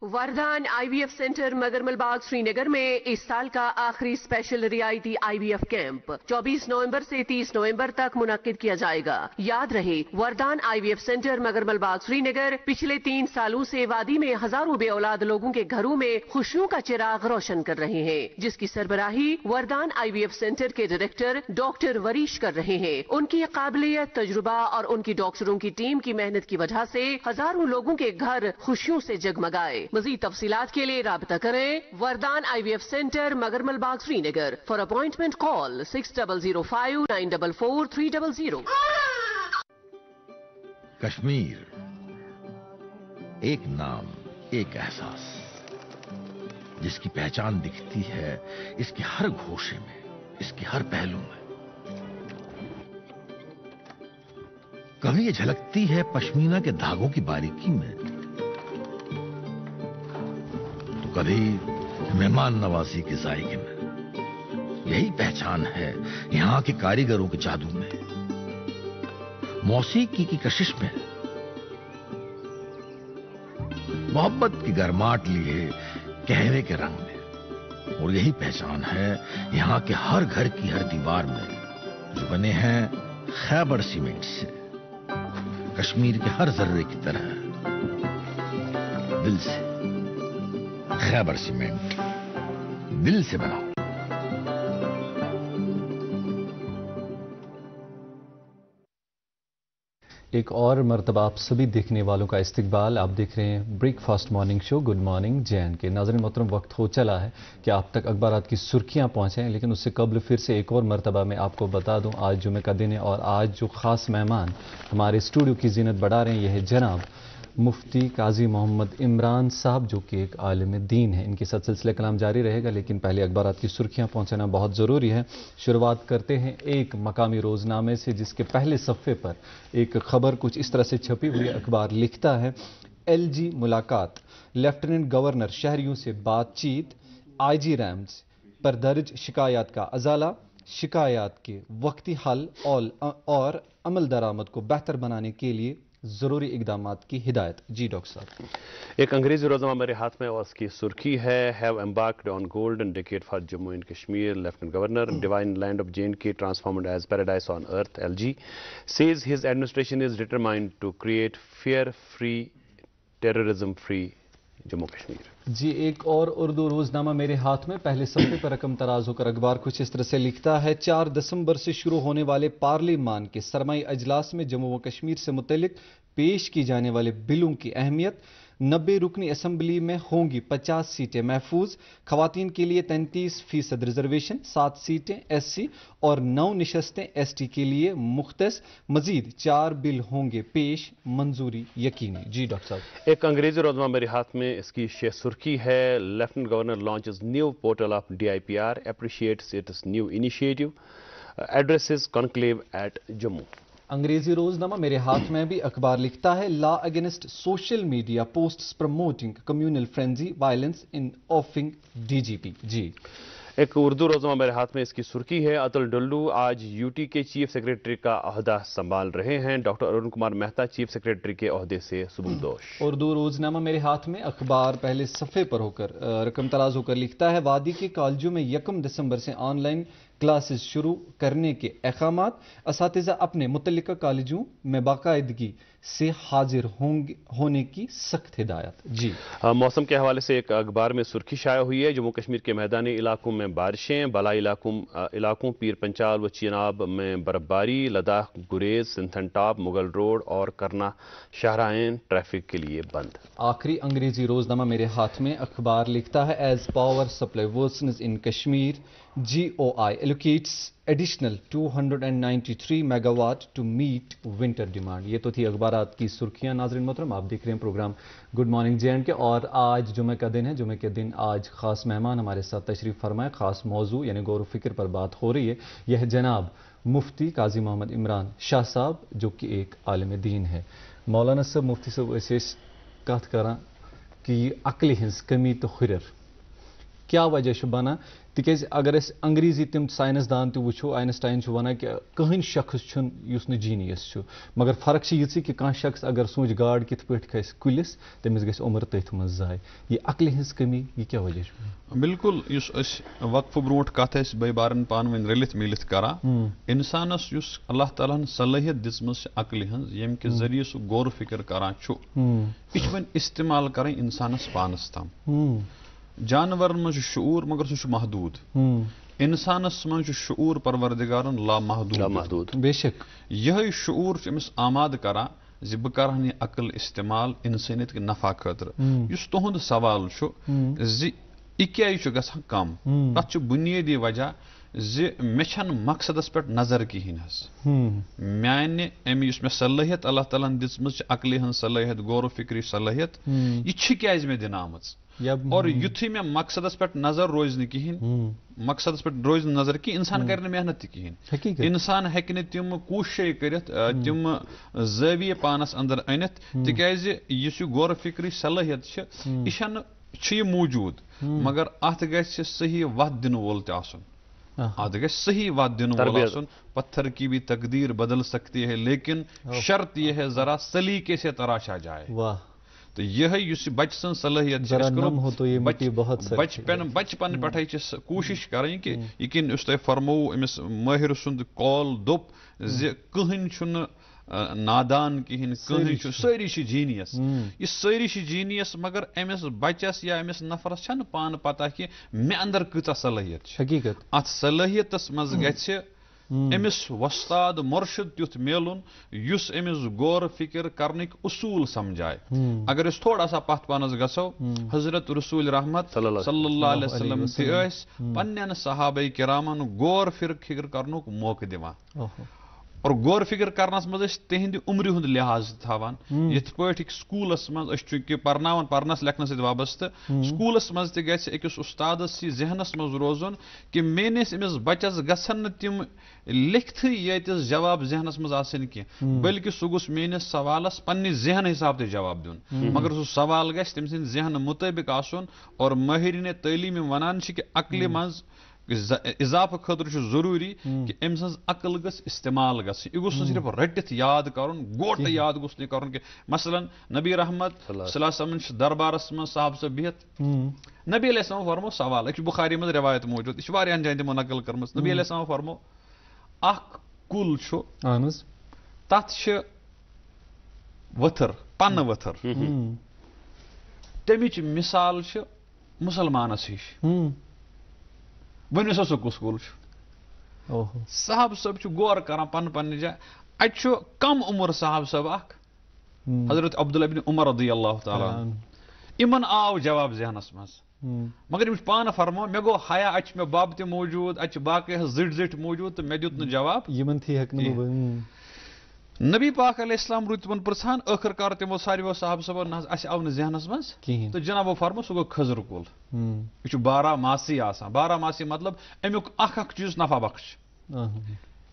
Vardan IVF centre Magarmal Bagh Srinagar में इस साल का आखिरी स्पेशल रियायती आईवीएफ कैंप 24 नवंबर से 30 नवंबर तक मुनद किया जाएगा याद रहे वरदान आईवीएफ सेंटर मगरमल बाग श्रीनगर पिछले तीन सालों से वादी में हजारों बे औलाद लोगों के घरों में खुशियों का चिराग रोशन कर रहे हैं जिसकी सरबराही वरदान आई सेंटर के डायरेक्टर डॉक्टर वरीश कर रहे हैं उनकी काबिलियत तजुर्बा और उनकी डॉक्टरों की टीम की मेहनत की वजह ऐसी हजारों लोगों के घर खुशियों ऐसी जगमगाए मजीद तफसीत के लिए रबता करें Vardan I V F centre Magarmal Bagh Srinagar for appointment call six double zero five nine double four three double zero Kashmir एक नाम एक एहसास जिसकी पहचान दिखती है इसके हर घोषे में इसके हर पहलू में कभी ये झलकती है पश्मीना के धागों की बारीकी में कभी मेहमान नवासी के जायके में यही पहचान है यहां के कारीगरों के जादू में मौसीकी की कशिश में मोहब्बत की गर्माहट लिए कहरे के रंग में और यही पहचान है यहां के हर घर की हर दीवार में जो बने हैं खैबर सीमेंट से कश्मीर के हर जर्रे की तरह दिल से खैबर सीमेंट दिल से बनाओ एक और मरतबा आप सभी देखने वालों का इस्तकबाल आप देख रहे हैं breakfast morning show good morning J and K नाजर मोहतरम वक्त हो चला है कि आप तक अखबार की सुर्खियां पहुंचे लेकिन उससे कबल फिर से एक और मरतबा मैं आपको बता दूं आज जुमे का दिन है और आज जो ख़ास मेहमान हमारे स्टूडियो की जीनत बढ़ा रहे हैं यह है जनाब मुफ्ती काजी मोहम्मद इमरान साहब जो कि एक आलम दीन है इनके साथ सिलसिला कलाम जारी रहेगा लेकिन पहले अखबार की सुर्खियाँ पहुंचाना बहुत ज़रूरी है शुरुआत करते हैं एक मकामी रोज़नामे से जिसके पहले सफ़े पर एक खबर कुछ इस तरह से छपी हुई अखबार लिखता है एलजी मुलाकात लेफ्टिनेंट गवर्नर शहरियों से बातचीत आईजी रैम्स पर दर्ज शिकायत का अजाला शिकायत के वक्ती हल और अमल दरामद को बेहतर बनाने के लिए ज़रूरी इकदाम की हिदायत जी डॉक्टर साहब एक अंग्रेज़ी रोजमा मेरे हाथ में और उसकी सुर्खी है have embarked on golden decade for Jammu and Kashmir lieutenant governor divine land of J and K transformed as paradise on earth L G says his administration is determined to create fair free terrorism free Jammu Kashmir जी एक और उर्दू रोजनामा मेरे हाथ में पहले सफे पर रकम तराज होकर अखबार कुछ इस तरह से लिखता है चार दिसंबर से शुरू होने वाले पार्लीमान के सरमाई अजलास में जम्मू व कश्मीर से मुतलिक पेश की जाने वाले बिलों की अहमियत नब्बे रुकनी असेंबली में होंगी पचास सीटें महफूज खवतन के लिए तैंतीस फीसद रिजर्वेशन सात सीटें एस सी और नौ नशस्तें एस टी के लिए मुख्त मजीद चार बिल होंगे पेश मंजूरी यकीनी जी डॉक्टर साहब एक अंग्रेजी रोजमा मेरे हाथ में इसकी शे सुर्खी है lieutenant governor launch new portal of D I P R appreciates its new initiative addresses conclave at Jammu अंग्रेजी रोजनामा मेरे हाथ में भी अखबार लिखता है law against social media post promoting communal frenzy violence in offing DGP जी एक उर्दू रोजमा मेरे हाथ में इसकी सुर्खी है अतुल डुल्लू आज यूटी के चीफ सेक्रेटरी का अहदा संभाल रहे हैं doctor Arun Kumar Mehta chief secretary के अहदे से दोष उर्दू रोजनामा मेरे हाथ में अखबार पहले सफ़े पर होकर रकम तराज होकर लिखता है वादी के कॉलेजों में यकम दिसंबर से ऑनलाइन क्लासेस शुरू करने के अहकाम इस अपने मुतल कॉलेजों में बाकायदगी से हाजिर होंगे होने की सख्त हिदायत जी आ, मौसम के हवाले से एक अखबार में सुर्खी शाया हुई है जम्मू कश्मीर के मैदानी इलाकों में बारिशें बलाई इलाकों इलाकों पीर पंचाल व चिनाब में बर्फबारी लद्दाख गुरेज सिंथन टॉप मुगल रोड और करना शाहराइन ट्रैफिक के लिए बंद आखिरी अंग्रेजी रोजनामा मेरे हाथ में अखबार लिखता है as power supply worsens in Kashmir G O I allocates additional 293 megawatt to meet winter demand ये तो थी अखबार की सुर्खियां नाजरन मोहतरम आप देख रहे हैं प्रोग्राम गुड मॉर्निंग जे के और आज जुमे का दिन है जुमे के दिन आज खास मेहमान हमारे साथ तशरीफ फरमाए खास मौजू यानी गौर फिक्र पर बात हो रही है यह जनाब मुफ्ती काजी मोहम्मद इमरान शाह साहब जो कि एक आलम दीन है मौलाना साहब मुफ्ती साहब ऐसे कत करा कि अकल हिंस कमी तो खुरर क्या वजह बना तिज अगर अंग्रेजी तम साइनसदान तुचो आइनसटाइन वन कि शख्स उस जीनियस मगर फर्क ये कि कह शख्स अगर सोच गाड़ कित पे कुलिस तमिस तो ग उम्र तथ मे जाय यह अकल हज कमी यह क्या वजह बिल्कुल इस वक्फ ब्रो कत बारन पान वन रलित मिलित करा हम्म। इंसानस अल्लाह तला सलाहियत दिम अकल हज यम हम्म। कि जरिए गौर फिक्र कर हम्म। इस्तेमाल करें इंसानस पानस तम جانورن مز شعور مگر سہ محدود انسانس مز شعور پروردگارن لامحدود محدود بے شک یہ شعور امس آماد کران زِ بہٕ کَرٕہَن یہِ عقل استعمال اِنسٲنیت کہِ نفع خٲطرٕ یُس تُہُنٛد سوال چھُ زِ یہِ کیٛازِ چھُ گژھان کَم تَتھ چھُ بُنیٲدی وجہ زِ مےٚ چھَنہٕ مقصدَس پٮ۪ٹھ نظر کِہیٖنۍ حظ میٛانہِ اَمہِ یُس مےٚ صلٲحیت اللہ تعالیٰ ہَن دِژمٕژ چھِ عقلہِ ہٕنٛز صلٲحیت غور و فِکرٕچ صلٲحیت یہِ چھِ کیٛازِ مےٚ دِنہٕ آمٕژ और यु मे मकसद पे नजर रोज कह मकसद पे रोज नजर कि इंसान कर मेहनत तहन इंसान हेक नम कोशे कर तम जविये पानस अंदर अन तिक गौर फिक्री सलाहियत यह मौजूद मगर अत सही वत दिन वोल तुन अत सही वत दिन वोल पत्थर की भी तकदीर बदल सकती है लेकिन शर्त यह है जरा सलीके से तराशा जाए वाह तो यह तो बच सलाहियत बचपन बचपन हम्म। पे कोशिश हम्म। करें कि यह तुम हम्म। फरमो अमिस माहिर सुंद कॉल दोप जि कहन नादान कहें कहन सारी जीनियस यह सारी जीनियस मगर अमिस बचस या अमिस नफरस पान पता कि मे अंदर कۭژा सलाहियत हकीकत अत सलहियत मज ग أمس وستاد مرشد تیُتھ میلُن یُس أمِس غور فِکِر کرنٕکۍ اصوٗل سمجھاے اگر أسۍ تھوڑا سا پتھ پہنس گژھو حضرت رسول رحمت صلی اللہ علیہ وسلم تہِ ٲسۍ پنٕنٮ۪ن صحابے کِرامن غور فِر فِکِر کرنُک موقعہٕ دِوان और गौर फिक्र कर तिंद उम्र हूं लिहाज थान इत पे स्कूलस मज चूंकि पर्नस लेखनस वाबस्त वस्त स्कूल त उस्ताद उस्तादस ये जहनस मज रोजन कि मेनिस अमिस बचस ग तम लिखित ये जवाब जहनस मज कह बल्कि सह गोस मेनिस सवाल पे जहन हिसाब से जवाब दिन मगर सह सवाल गम सहन मुताबिक और माहरीन तलीम वनान कि अकल मज اضافہ خٲطرٕ چھُ ضروٗری کہِ أمۍ سٕنٛز عقل گٔژھ اِستعمال گژھٕنۍ یہِ گوٚژھ نہٕ صرف رٔٹِتھ یاد کَرُن گوٹہٕ یاد گوٚژھ نہٕ کَرُن کینٛہہ مثلاً نبیٖر احمد صلی اللہ چھِ دربارَس منٛز صاحب صٲب بِہِتھ نبی علیہ السلام فرمو سوال أکۍ چھِ بُخاری منٛز رِوایت موٗجوٗد یہِ چھِ واریاہَن جایَن تِمو نقل کٔرمٕژ نبی علیہ السلام فرمو اَکھ کُل چھُ اہن حظ تَتھ چھِ ؤتھٕر پَنہٕ ؤتھٕر تَمِچ مِثال چھِ مُسلمانَس ہِش ؤنِو سا سُہ کُس کُل چھُ صاحب صٲب چھُ غور کران پَنٕنۍ پَنٕنہِ جایہِ اَتہِ چھُ کَم عُمر صاحب صٲب اکھ حضرت عبداللہ بِن عمر رضی اللہ تعالیٰ یِمن آو جواب ذہنَس منٛز مگر یِم چھِ پانہٕ فرمان مےٚ گوٚو حیا اَتہِ چھِ مےٚ بَب تہِ موٗجوٗد اَتہِ چھِ باقٕے حظ زٕٹھۍ زٕٹھۍ موٗجوٗد تہٕ مےٚ دیُت نہٕ جواب یِمن تھی ہٮ۪کہٕ نہٕ नबी पाक अल इस्लाम रूद तुम पृछान आखिरकार तमो सारो साहब सबन नव नहन मह जनाबो फर्मो सह गजर कुल यह बारह मासी आसा बारह मासी मतलब अमुक चीज नफा बख्श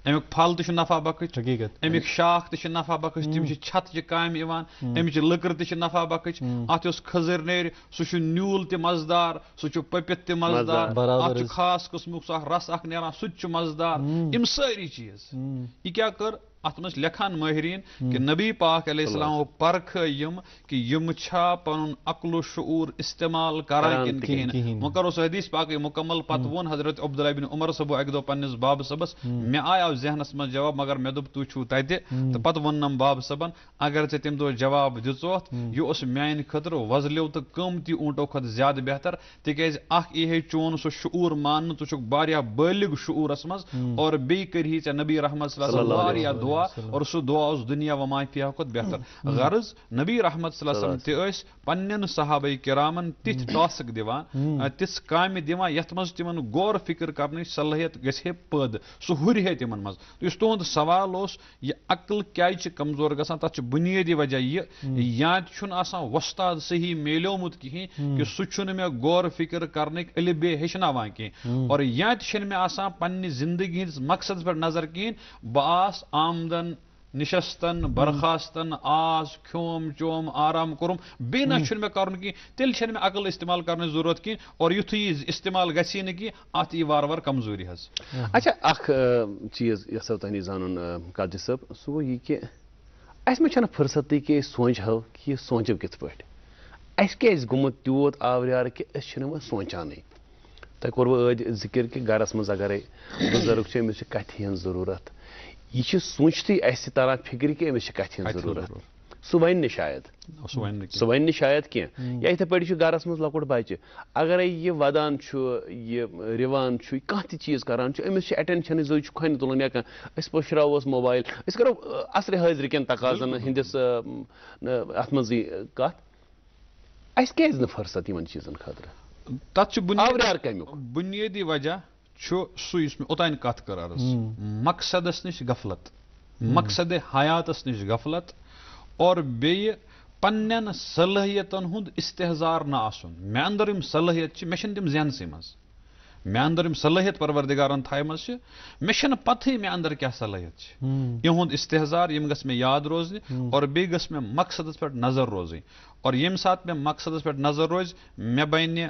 अमुक फल नफा बख्श अमिक शाख तफा बख्श तम छत कमान अमिच लकर तफा बख्श अत खजर नेर सह नूल त मजदार सह पपित त मजदार अत खास कस्म सह रस अ ना सू मजदार इम सारी चीज यह क्या कर अत मे लखान महरीन कि हम्म। नबी पाक अलैहिस्सलाम परख यम कि यम छा पन अकल शूर इस्तेमाल करा किन कहें वो हदीस पाक मुकम्मल पत हम्म। वो हजरत अब्दुल्ला बिन उमर सबो अक दो पन्नस बाब सबस मे हम्म। आया जहनस मज जवाब मगर मे दोप तु छु तत तो पत वनम बाब सबन अगर ऐ तम दो जवाब दिचोत यह मान खतर वजलो तो कमती ऊँटो खुद ज्यादा बेहतर तिकाज अख यह चोन सो शूर मान तुक बारह बलिग शूरस मज और बी कर नबी रहमत दुआ और सो दुआ दुनिया वमाय फिया खुद बेहतर गर्ज नबी रहमत पन्न सहाब करामन तिथ टास्क दिवान तिस काम दिवान यथ मज तिमन गौर फिक्र कर सलाहियत गे पैद सह है तिमन मज इस तुद सवाल यह अकल क्या कमजोर ग तथा बुनियादी वजह यह या वस्ताद सही मिलोमुत कहें कि सह मे गौर फिक्र कर बे हेचनावान कहें और या मे पे जिंदगी मकसद पे नजर कह बह आम आमदन निशस्तन बर्खास्तन आस खोम चोम आराम कोरम बिना मे कर तेल मे अकल इस्तेमाल कर जरूरत कह और युथ इस्तेमाल गे अत यी वार वार अच्छा अख चीज यसो तुह जान काजी सब सो गो कि फुर्सत कि सोचो कि सोच कित पे अस क्या गुमुत तूत आवर कि सोचान तक कोर जिक्र कि गरस मज अगर बुजुर्ग अमिस कथि जरूरत यह सोचत अस फिक्र कि अमिस कथ जरूरत सह वन नह शायद सह वन नह शायद कह या इथे पे गरस मज लकुट बच्चे अगर यह वदान यह रिवान कह तीज करान अमिस एटेंशन जो खन तुल या कह पशरावोस मोबाइल करो असर हाजिर कन तकाजन हंदिस अत मज अस क्या फुर्सत इन चीजन खुद आवरार बुनियादी वजह सु यु ओतान कत कर मकसद नश गफलत मकसद हयात नश गफलत और बे पन्न सलाहियतन हूँ इस्तेजार ना मे अंदर यम सलाहियत मे तम जहनस मज मे अंदर यम सलाहियत परवरदिगारन थायम मे पत मे अंदर क्या सलाहियत इहुद इस्तेजार यम ग मे याद रोजन और बे ग मे मकसद पे नजर रोजन और यम सात मे मकसद पे नजर रोज मे बन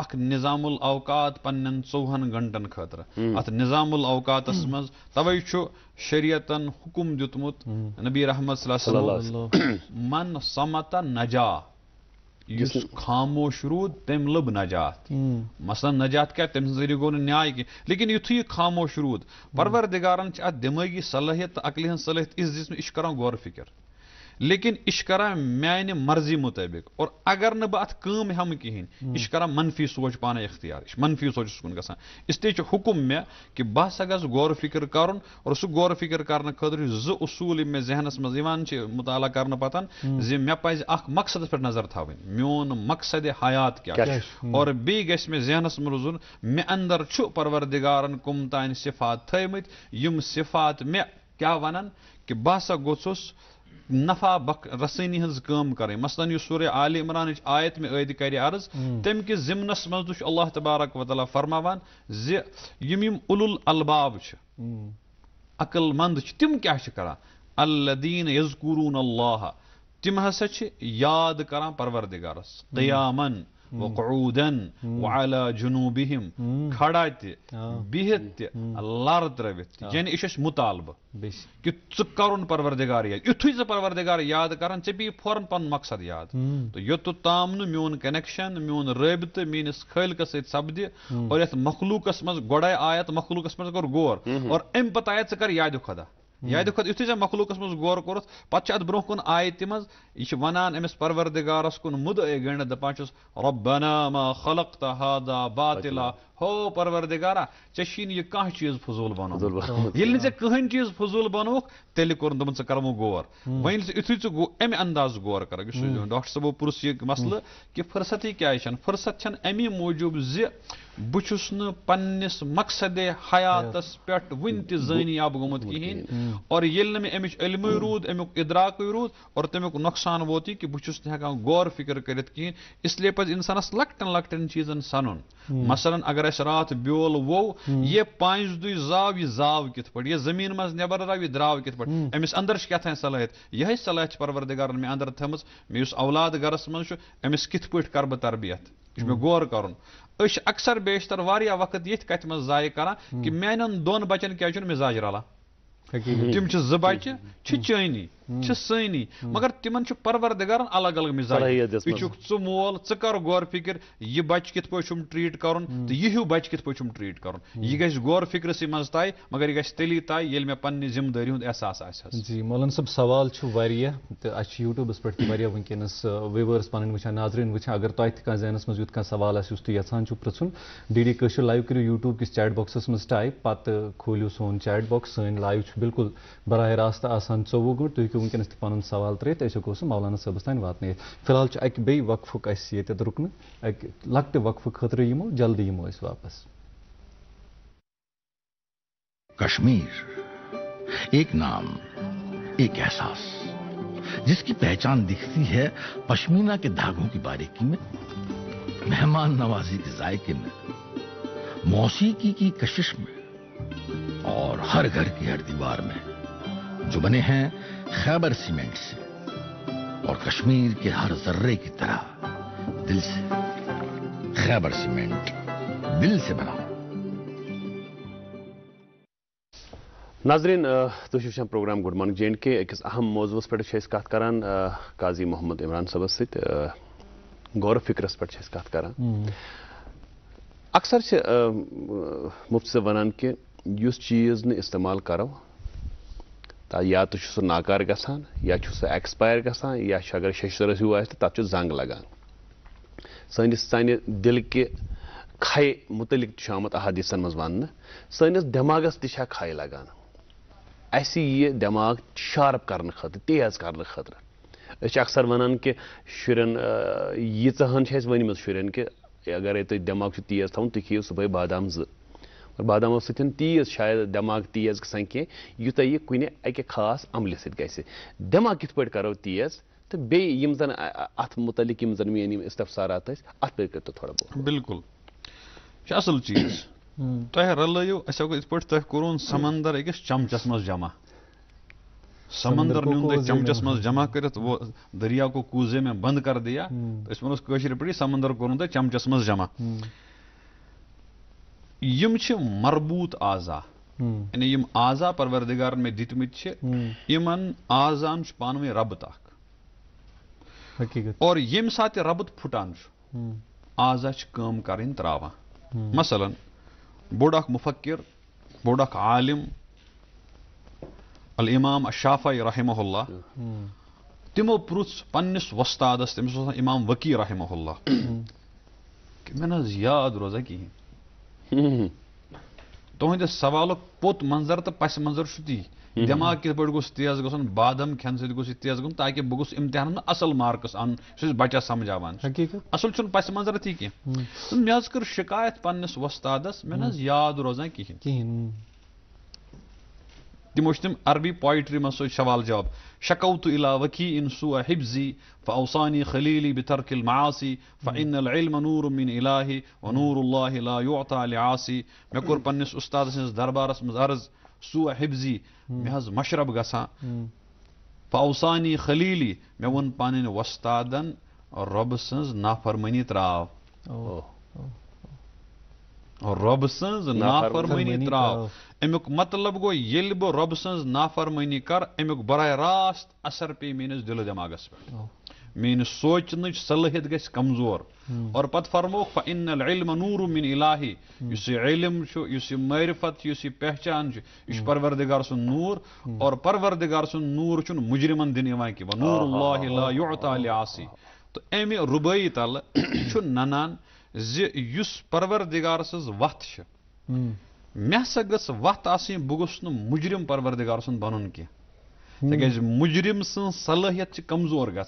अख निजाम अवकात पन्न चौहन गंटन खतर हम्म। अत निजाम अवकात हम्म। मज तवे शरीयतन हुकुम दुतमुत हम्म। नबी रहमत मन समत नजा इस खामोश रूद तम लब नजात मसलन नजात क्या तम जरिए गो न्याय कह लेकिन यु खामोश रूद परवरदिगारन अ दिमागी सलाहियत अकल हज सलाहियत इस दिस यह गौर फिक्र लेकिन यह करान मान मर्जी मुताबिक और अगर ना बह कम हम कहें यह हम्म। करान मनफी सोच पान इख्तियार मनफी सोच कुन इसलिए हुकुम मे कि बह सा गौर फिक्र कर और सह गौर फिक्र कर खुद मे जहनस मजान मुताल कर पतान हम्म। जे मे पज मकसद पे नजर थवन मोन मकसद हयात क्या हम्म। और बे ग मे जहनस मजुन मे अंदर परवरदिगारन कम तान सिफात थम सिफात मे क्या वन कि बह सा गोस नफा बख रसनी हज कम करें मसलन सूर्य आल इमरान आयत में अद कर अर्ज तम किस जिमनस मज अल्लाह तबारक वाल फरमान जम उलुल अलबाब अकलमंद तम क्या करान अल्लदीन यजकूरून अल्लाह तम हसा याद करा परवरदिगारस कयामन वकूदन वाला जुनूबिम खड़ा तिहत तार त्रवित यानि यह मुतालब कि करुन परवरदिगार याद यु परवरदिगार याद करन ऐ पी फौरन पन मकसद याद तो योतान तो मोन कनेक्शन मोन रबत मीनस खलक सपद और ये मखलूकस मज गए आयत मखलूकस मोर और अम पत कर याद खुदा یادِ کھۄتہٕ یُتھُے ژےٚ مخلوٗقَس منٛز غور کوٚرُتھ پَتہٕ چھِ اَتھ برونٛہہ کُن آیتہِ منٛز یہِ چھِ وَنان أمِس پَروَردِگارَس کُن مُدعے گٔنٛڈِتھ دَپان چھُس رۄبنا ما خلق تہٕ ہادا باطلا हो परवरदिगारा चे यह कह चीज फजूल बनो ये ना कहें चीज फजूल बनो तेल कोर दुम करमो गौर वन यु अमे अंदाज गौर कर हम्म। डॉक्टर साहबो पुरुष यह मसल हम्म। कि फुर्सत क्या फुर्सत अमी मूजूब जि बहुस पन्नस मकसद हयात पे वन ग कहें और ये नमि इलम हम्म। रूद अमु इदराक रूद और तमुक नुकसान वो कि बुस हेकान फिक्र कर इसलिए पज इंसानस लकटन लकटन चीजन सन मसलन अगर अ रात ब्योल वो ये पांच दुई जाव यह जाव कित पे यह जमीन मज नबर द्राव द्राव कित पे अमिस अंदर क्या सलाहियत यह सलाहियत परवरदिगारन मे अंदर थम मे औलाद गरस मज कित पे कर तरबियत यह मे गौर कर अक्सर बेशतर वारिया वक्त ये कत मज जाय करान कि दोन बचन क्या मिजाज रलान तम जु چھِ سٲنی مگر تِمن چھُ پروردِگارن الگ الگ مِزاج یہِ چھُکھ ژٕ مول ژٕ کر غور فِکر یہِ بَچہِ کِتھ پٲٹھۍ چھُم ٹرٛیٖٹ کَرُن تہٕ یہِ ہیوٗ بَچہِ کِتھ پٲٹھۍ چھُم ٹرٛیٖٹ کَرُن یہِ گژھِ غور فِکرسٕے منٛز طے مگر یہِ گژھِ تیٚلی طے ییٚلہِ مےٚ پَننہِ ذِمہٕ دٲری ہُنٛد احساس آسہِ حظ جی مولان صٲب سوال چھُ واریاہ تہٕ اَسہِ چھِ یوٗٹیوٗبَس پٮ۪ٹھ تہِ واریاہ وٕنکٮ۪نَس وِوٲرٕس پَنٕنۍ وٕچھان ناظریٖن وٕچھان اگر تۄہہِ تہِ کانٛہہ ذہنَس منٛز یُتھ کانٛہہ سوال آسہِ یُس تُہۍ یژھان چھُو پرٛژھُن ڈی ڈی کٲشُر لایِو کٔرِو یوٗٹیوٗب کِس چیٹ بۄکسَس منٛز ٹایپ پَتہٕ کھوٗلِو سون چیٹ بۄکس سٲنۍ لایِو چھُ بِلکُل براہ راست آسان ژوٚوُہ گٲنٛٹہٕ تُہۍ ہیٚکِو وٕنکٮ۪نَس تہِ پَنُن سوال ترٛٲیِتھ أسۍ ہٮ۪کو سُہ مولانا صٲبَس تانۍ واتنٲیِتھ فِلحال چھُ اَکہِ بیٚیہِ وقفُک اَسہِ ییٚتٮ۪تھ رُکنہٕ اَکہِ لۄکٹہِ وقفہٕ خٲطرٕ یِمو جلدی یِمو أسۍ واپَس कश्मीर एक नाम एक एहसास जिसकी पहचान दिखती है पश्मीना के धागों की बारीकी में मेहमान नवाजी के जायके में मौसीकी की कशिश में और हर घर की हर दीवार में जो बने हैं खैबर सीमेंट से और कश्मीर के हर जर्रे की तरह दिल से खैबर सीमेंट दिल से बना नाजरीन तुम तो program good morning J and K एक अहम मौजूस पे कत कर काजी मोहम्मद इमरान सबस सौर फिक्रस पे कत कर अक्सर से मुफ्त से वनान कि चीज़ इस्तेमाल करो या तो सह नाकार गा या सह एक्सपायर गसान या अगर शशरस हूँ आत जंग लगान सनिस सान दिल के खाय मुतलिक आमत अहादीसन मज वन सनिस दिमागस तह लगान अस ये कर तेज कर अक्सर वनान तो तो कि शुन यूहन वन शुन कि अगर तुम दिमाग तेज थवन तुम खियो सुबह बादाम بادامو सतन तेज शायद दमाग तेज गसान कह यह कुन अकि खास अमल सत दिमाग कित पे करो तेज तो बेम जन अत मुतल जन मे इस्तफसारात अत पे कर तो थोड़ा बहुत बिल्कुल असल चीज तुम रलो पे समंदर अकिस चमचस मज जमा समंदर न्यून तुम चमचस मज जमा कर तो दरिया को कूजे में बंद कर दिया हम्म। तो इस पे समंदर कोर तुम चमचस मज जमा हम्म। यम मरबूत आजा यानी यम आजा परवरदिगार में दितमित यमन आजान पान वे रबत अख और यम सात रबत फुटान आजा कम कर त्रावान मसलन बोड अख मुफक्र बोड अख आलिम अल इमाम शाफी रहमहुल्ला तमो पुछ पन्नस वस्तादस तमिस इमाम वकी रहमहुल्ला मे याद रोजा कहें तुहंदिस सवाल पोत मंजर तो पस मंजर ती दिमाग कित पे गोस तेज गोन बादम खान सत गोस तेज गुन ताकि बह इम्तहान में असल मार्कस अन बचा समझा असल पस मंजर ती कह मे कर शिकायत पन्नस वस्तादस मे नाद रोजान कह تِم ٲسۍ تِم عربی پویٹری منٛز سُہ شوال جواب شکو تو الا وکی ان سو حبزی فاوسانی خلیلی بترک المعاصی فان العلم نور من الہی ونور اللہ لا یعطا لعاسی مےٚ کوٚر پنٛنِس اُستاد سٕنٛدِس دربارس منٛز عرض سو حبزی مےٚ حظ مشرب گژھان فاوسانی خلیلی مےٚ ووٚن پنٕنۍ وۄستادن رۄبہٕ سٕنٛز نافرمٲنی ترٛاو رۄبہٕ سٕنٛز نافرمٲنی ترٛاو अमु मतलब गो ये बह रब सज नाफरमानी कर अमुक बर रास्त असर पे मे दिल दिमागस पे मेन सोचन सलहित ग कमजोर और पत् फरमो इन इलम नूर मिन इलाही इस इलम पहचान यह परवरदिगार सुन नूर और परवरदिगार सुन नूर चुन मुजरिमन दिन कि नूर आसी तो अमि रुबई तल ननान जुस परवरदिगार सज वत मे हसा गस वत बुस मुजरिम परवरदिगार सुन बन क्या मुजरिम सलाहियत कमजोर ग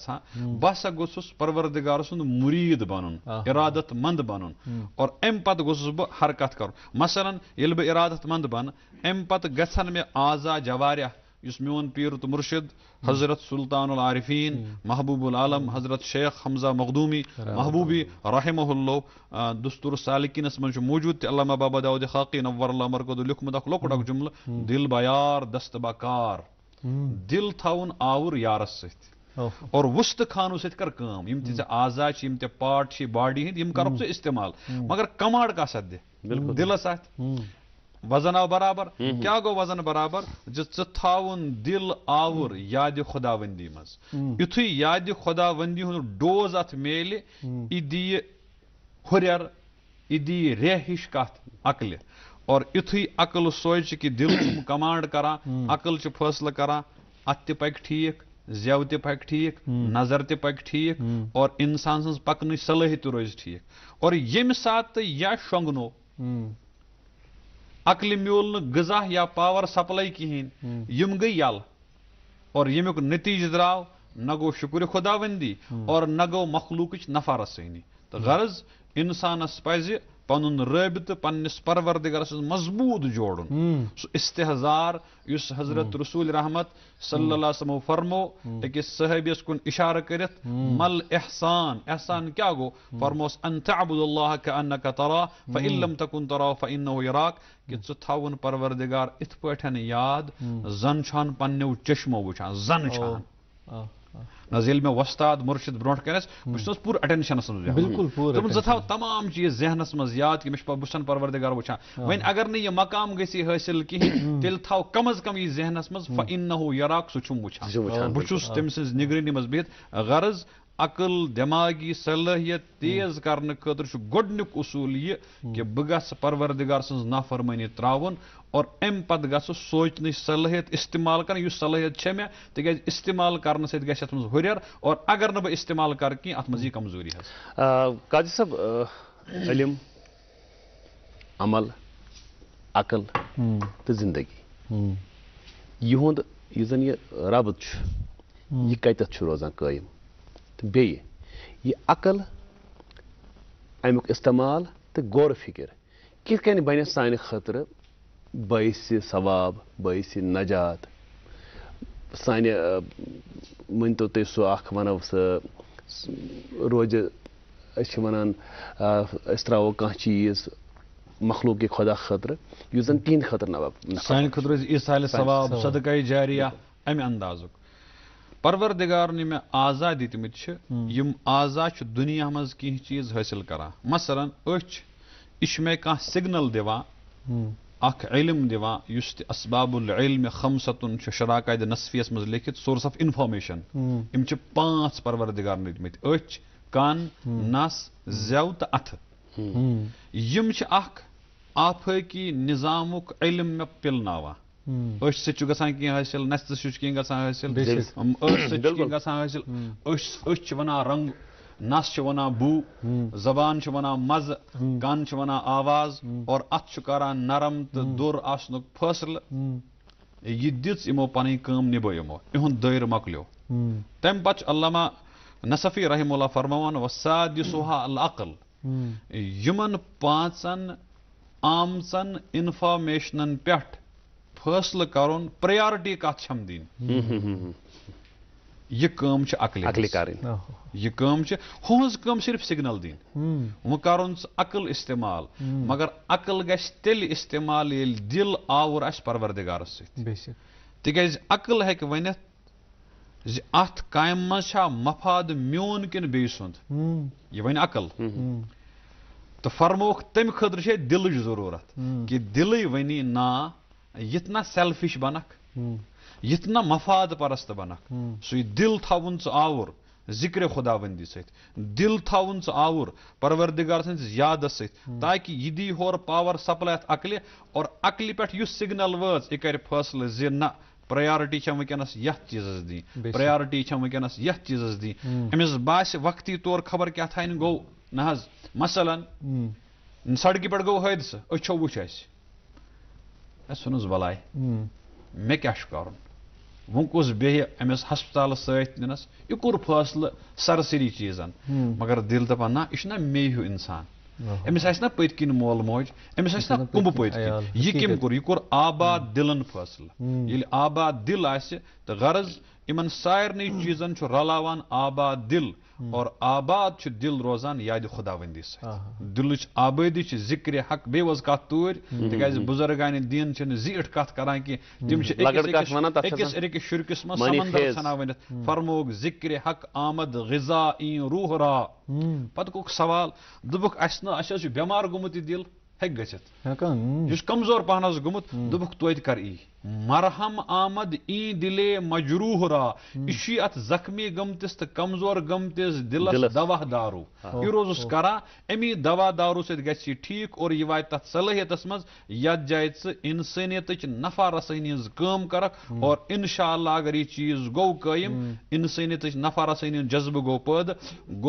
बह गोस परवरदिगार सुन मुरीद बन इरादत मंद बन और अम पत गोस हरकत कर मसलन ये बह इरादत मंद बन अम पत गन मे आजा जवारिया यस म्योन पीर तो मुर्शिद हज़रत सुल्तान आरिफीन महबूबुल आलम हज़रत शेख हमजा मखदूमी महबूबी रहमहल्लो दस्तूर सालकिनस मज मौजूद तलामा बाबा दाऊद खाकी नवर मरकद लिखमुत अख लोकट अख जुमल दिल बयार दस्त बकार दिल थाउन आवर यार सत और वस्त खानों सत कर काम ते पार्ट बाडी हिंद यम कर इस्तेमाल मगर कमांड का सद दिलस अत वजन आव बराबर हम्म, हम्म। क्या गो वजन बराबर जो थावन दिल आवर याद खुदावंदी मज यु हम्म। याद खुदावंदी हूं डोज अत मेल यह दी हुर यह दी रेह हिश कत अकल और यु अकल सोच कि दिल कमांड करा अकल फैसल करा अत पक ठीक जेव त पक ठीक नजर त पक ठीक और इंसान सज पकन त रोज ठीक और यम सात यह शोंगनो अकल मूल नजा या पावर सप्लाई कहें हम्म। यम गई यल और यु नतीज द्राव न गो शुक्र खुदाबंदी हम्म। और न गो मखलूक नफारसानी तो हम्म। गर्ज इंसानस पजि पन रब पन्नस परवरदिगारस मजबूत जोड़ सो इस हजरत रसूल रहमत सल्लम फरमो अकिस सहबिस कुन इशार कर मल एहसान एहसान क्या गो फरमोस अनताबुल्लाह तरा फ़िल्म तकुन तरा फ़िन इराक कि ژٕ تھاوُن پروردِگار اِتھ پٲٹھۍ یاد زَن چھان پنٛنیو نظر ییٚلہِ مےٚ وۄستاد مُرشِد برونٛٹھ کَنٮ۪س بہٕ چھُس پوٗرٕ اٮ۪ٹٮ۪نشَنَس منٛز بِلکُل پوٗرٕ دوٚپُن ژٕ تھاو تمام چیٖز ذہنَس منٛز یاد کہِ مےٚ چھُ بہٕ چھُسَن پَروَردِگار وٕچھان وۄنۍ اگر نہٕ یہِ مقام گژھی حٲصِل کِہیٖنۍ تیٚلہِ تھاو کم از کم یہِ ذہنَس منٛز فَ اِن نہ ہو یراک سُہ چھُم وٕچھان بہٕ چھُس تٔمۍ سٕنٛز نِگرٲنی منٛز بِہِتھ غرض अकल दिमागी सलाहियत तेज कर खुद उसूल यह कि बह ग परवरदिगार सज नाफरमानी त्रावन और अम पत ग सोचन सलाहियत इस्तेमाल कर सलाहियत है मैं तेज इस्तेमाल कर सर और अगर ना इस्तेमाल कर कह अत कमजोरी काजी साहब इलम अमल अकल तो जिंदगी यह रबत यह कत रोजान कायम تہٕ بیٚیہِ یہِ عقل اَمیُک استعمال تہٕ غور فِکِر کِتھ کٔنۍ بَنہِ سانہِ خٲطرٕ بٲعث ثواب بٲعث نجات سانہِ مٲنۍتو تُہۍ سُہ اَکھ وَنو سُہ روزِ أسۍ چھِ وَنان أسۍ ترٛاوو کانٛہہ چیٖز مخلوٗقہِ خۄدا خٲطرٕ یُس زَن تِہِنٛدِ خٲطرٕ نواب سانہِ خٲطرٕ عیٖسالہِ ثواب صدقے جاریہ اَمہِ اندازُک परवरदिगारनि मे आज़ा दीतमत यम आज़ा दुनिया मज कह चीज हासिल करा मसलन अच यह मे कह सिग्नल दिवान अख इलम दिवान उस तस्बाबुल इलम खमसतुन शराकद नसफियस मज लिखित सोर्स ऑफ इन्फॉर्मेशन इम पांच परवरदिगार दीतमत अच कान नस जव तो अथ यम अख आफाकी इलम मे पिलनावान अश हासिल नस्त हासिल रंग नस बू जबान मज कान आवाज और अत करान नरम तो दुर् आसन फैसल यह दिच यमो पन कम निबो इहुद दायर मकलो तम पे नसफी रहमुल्ला फरमान वसाद अकल यमन पांचन आमचन इन्फॉर्मेशन पे फैसल कर प्रयारटी कत चम दिन यह कम कर सिर्फ सिगनल दिन वह कर अकल इस्तेमाल मगर अकल गल इस्तेमाल ये दिल आवर परवरदिगार तिकाज अकल हे वन अत काम मजा मफाद मोन किन बे सुंद वन अकल तो फरमोख तम खे दिल जरूरत कि दिल वनी ना इतना सेल्फिश बनक इतना हम्म। मफाद परस्त बनक हम्म। सु दिल थवन आवर जिक्र खुदाबंदी दिल थवन आवर परवरदिगार सदस हम्म। ताकि यह दी हो पावर सप्लाई अकल और अकल पे सिग्नल वर्ज यह कर फैसल जि ना प्रायोरिटी वनस यथ चीज दी प्रयारटी वनस यीज चीज दी अमिस बास वक्ती तौर खबर क्या थान गो ना मसलन सड़क पे गो हादस अचो वुच ہے ژھٕنُس بَلاے مےٚ کیٛاہ چھُ کَرُن وۄنۍ کُس بیٚہہِ أمِس ہَسپتالَس سۭتۍ نِنَس یہِ کوٚر فٲصلہٕ سرسٔری چیٖزَن مگر دِل دَپان نہ یہِ چھُنا مے ہیوٗ اِنسان أمِس آسہِ نہ پٔتۍ کِنۍ مول موج أمِس آسہِ نہ کُمبہٕ پٔتۍ کِنۍ یہِ کٔمۍ کوٚر یہِ کوٚر آباد دِلَن فٲصلہٕ ییٚلہِ آباد دِل آسہِ تہٕ غرض इन सारे चीजन रलावान आबाद दिल और आबाद दिल रोजान याद खुदावंदी दिल आबादी से जिक्र हक बे वज कूर तूर बुजुर्गान दिन जीठ कत कर अकिस शुरकिस मह सना वन फरमोक जिक्र हक आमद गजा इन रूह रा पुक सवाल दुख अस बेमार गोमुत दिल हे गमजोर पहन गोमुत दुख तो कर ई मरहम आमद ई दिले मजरूह रा हम्म। इशी अत जख्मी गमतिस तो कमजोर गमतिस दिल दवा दारू यह रोज करा अमी दवा दारू सत ठीक और यह वा तथ सलहियत मज जाए इंसानियत नफा रसानी कम कर हम्म। और इनशा अगर यह चीज गो कम हम्म। इंसानियत नफा रसानी जज्ब गो पैद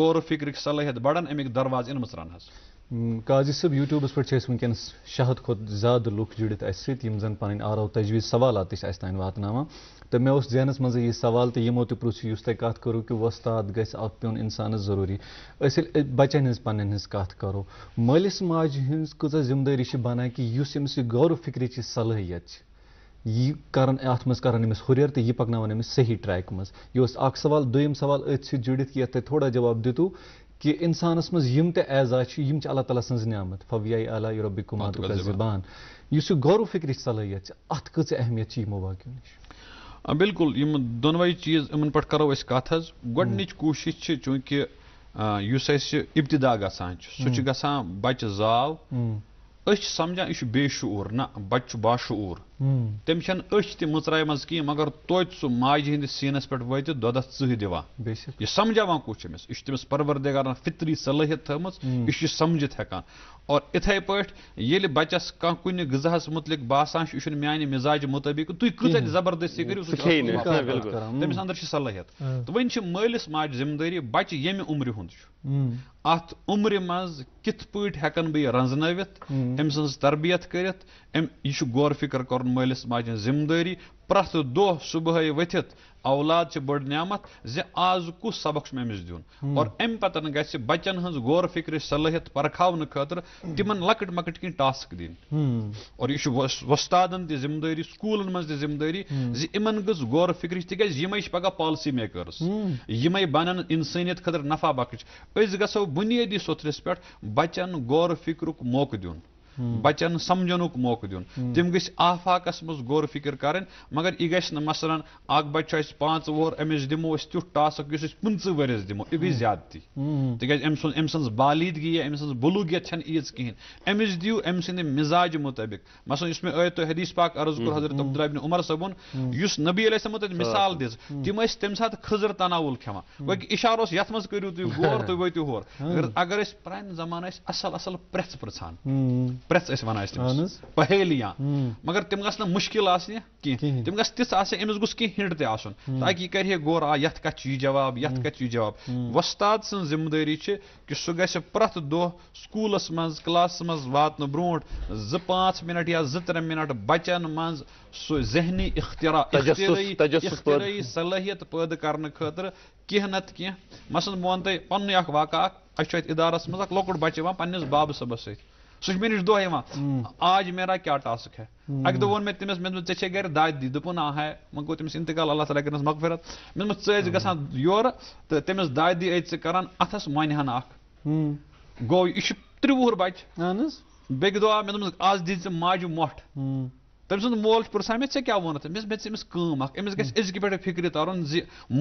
गौर फिक्र सलहियत बढ़ान अमिक दरवाज इन रन काजी सब यूट्यूबस पे वन शहद खुद ज्यादा लुक जुड़ सन पे आरव तजवीज सवाल तान वातना तो मे जहन मे सवाल तो यमो तुम तक कत करो कि वस्ताद ग पेन इंसान जरूरी अल बचन पन्न कत करो मलिस माज कह जिम्मेदारी बनान कि इस गौर फिक्री सलाहियत यह कर हुर तो यह पकन सही ट्रैक मे सवाल दुम सवाल अथ सुड़ित यह तुम थोड़ा जवाब दितु कि इंसानस मं तजाज़ तजा यम अल्लाह ताली सज नामत फवियाई अला रबिकुमात जबान इस गौर फिक्र सलाहियत अत कह अहमियत यमो वाक्यो नश बिल्कुल यम दोनवे चीज इन पे करो कत गोडनिच हम्म। कोशिश चूंकि इस इब्तदा गान हम्म। सह गान बच्चे जाव हम्म। समझान यह बेशूर ना बच्चे बाशूर تٔمۍ چھَنہٕ أچھ تہِ مٕژرایمَژ کِہیٖنۍ مگر توتہِ سُہ ماجہِ ہِنٛدِس سیٖنَس پٮ۪ٹھ وٲتِتھ دۄدَس ژٕہ دِوان یہِ سَمجھاوان کُس أمِس یہِ چھُ تٔمِس پَروَردِگارَن فِطری صلٲحیت تھٲومٕژ یہِ چھُ سَمجھِتھ ہٮ۪کان اور یِتھَے پٲٹھۍ ییٚلہِ بَچَس کانٛہہ کُنہِ غذہَس مُتعلِق باسان چھُ یہِ چھُنہٕ میٛانہِ مِزاجہِ مُطٲبِق تُہۍ کۭژاہ تہِ زَبردٔستی کٔرِو سُہ تٔمِس اَنٛدر چھِ صلٲحیت تہٕ وۄنۍ چھِ مٲلِس ماجہِ ذِمہٕ دٲری بَچہِ ییٚمہِ عُمرِ ہُنٛد چھُ اَتھ عُمرِ منٛز کِتھ پٲٹھۍ ہٮ۪کَن بہٕ یہِ رَنٛزنٲوِتھ أمۍ سٕنٛز تربیت کٔرِتھ أمۍ یہِ چھُ غور فِکر کَرُن پَنُن مٲلِس ماجہِ ہِنٛز ذِمہٕ دٲری پرٛٮ۪تھ دۄہ صُبحٲے ؤتھِتھ اولاد چھِ بٔڑ نعمت زِ آز کُس سبق چھُم أمِس دیُن اور اَمہِ پَتَن گژھِ بَچَن ہٕنٛز غور فِکرِ صلٲحیت پرکھاونہٕ خٲطرٕ تِمَن لۄکٕٹۍ مۄکٕٹۍ کینٛہہ ٹاسٕک دِنۍ اور یہِ چھُ وۄستادَن تہِ ذِمہٕ دٲری سکوٗلَن منٛز تہِ ذِمہٕ دٲری زِ یِمَن گٔژھ غور فِکرِ تِکیازِ یِمَے چھِ پَگاہ پالسی میکٲرٕس یِمَے بَنَن اِنسٲنیت خٲطرٕ نفع بخش أسۍ گژھو بُنیٲدی سوٚتھرِس پٮ۪ٹھ بَچَن غور فِکرُک موقعہٕ دیُن बचन समझन मौक दिन तम गफाक मज गौर फिक्र कर मगर यह ग मसलन अख बच्चे पाँच वोर अमिस दमो तुथ टास्क इस पंच वर्स दमो यह गई ज्यादती तिक अम बालिदगी या अम बलूगियत ईज कहें अमिस दिव अम स मिजाज मुताबिक मसलन इस मे तो हदीस पाक अर्ज कर हजरत अब्दुल्लाबिन उमर सबन उस नबी अलैहिस्सलामो तत मिसाल दिज तम तम सात खजर तनावुल खेवान गोक इशारो यथ मज करू तुम गौर तुम वो अगर अगर पान जमान असल असल प्रेस पृछान پرٛٮ۪ژھ ٲسۍ وَنان أسۍ تٔمِس پہیلیاں مگر تِم گژھٕ نہٕ مُشکِل آسنہِ کینٛہہ تِم گژھِ تِژھ آسٕنۍ أمِس گوٚژھ کینٛہہ ہِنٛٹ تہِ آسُن تاکہِ یہِ کَرِ ہے غور آ یَتھ کَتھ چھُ یہِ جواب یَتھ کَتھ چھُ یہِ جواب وۄستاد سٕنٛز ذِمہٕ دٲری چھِ کہِ سُہ گژھِ پرٛٮ۪تھ دۄہ سکوٗلَس منٛز کٕلاسَس منٛز واتنہٕ برونٛٹھ زٕ پانٛژھ مِنَٹ یا زٕ ترٛےٚ مِنَٹ بَچَن منٛز سُہ ذہنی اختراع اختِرٲیی صلٲحیت پٲدٕ کرنہٕ خٲطرٕ کینٛہہ نَتہٕ کینٛہہ مثلاً بہٕ وَنہٕ تۄہہِ پَننُے اَکھ واقعہ اکھ اَسہِ چھُ اَتہِ اِدارَس منٛز اَکھ لۄکُٹ بَچہِ یِوان پنٛنِس بابہٕ صٲبَس سۭتۍ सह मे नश दह आज मेरा क्या टास्क है हम्म। अक दो मे तमिस मे दोप ऐ गर दाद दी दोपन आ है वो गो तमिस इंतकाल अल्लाह तला कर मकफरत मे दोप ऐ ग योर तो तमिस दाद दी ऐ करान अथस मानहन अख गो यह त्रिवुहर बच्चे बेक दवा मे दोप आज दी ऐ माजि मोठ तम सुंद मोल पुसा मे क्या वोन मे तमिस कम अख अमिस गे अजक पे फिक्र तरन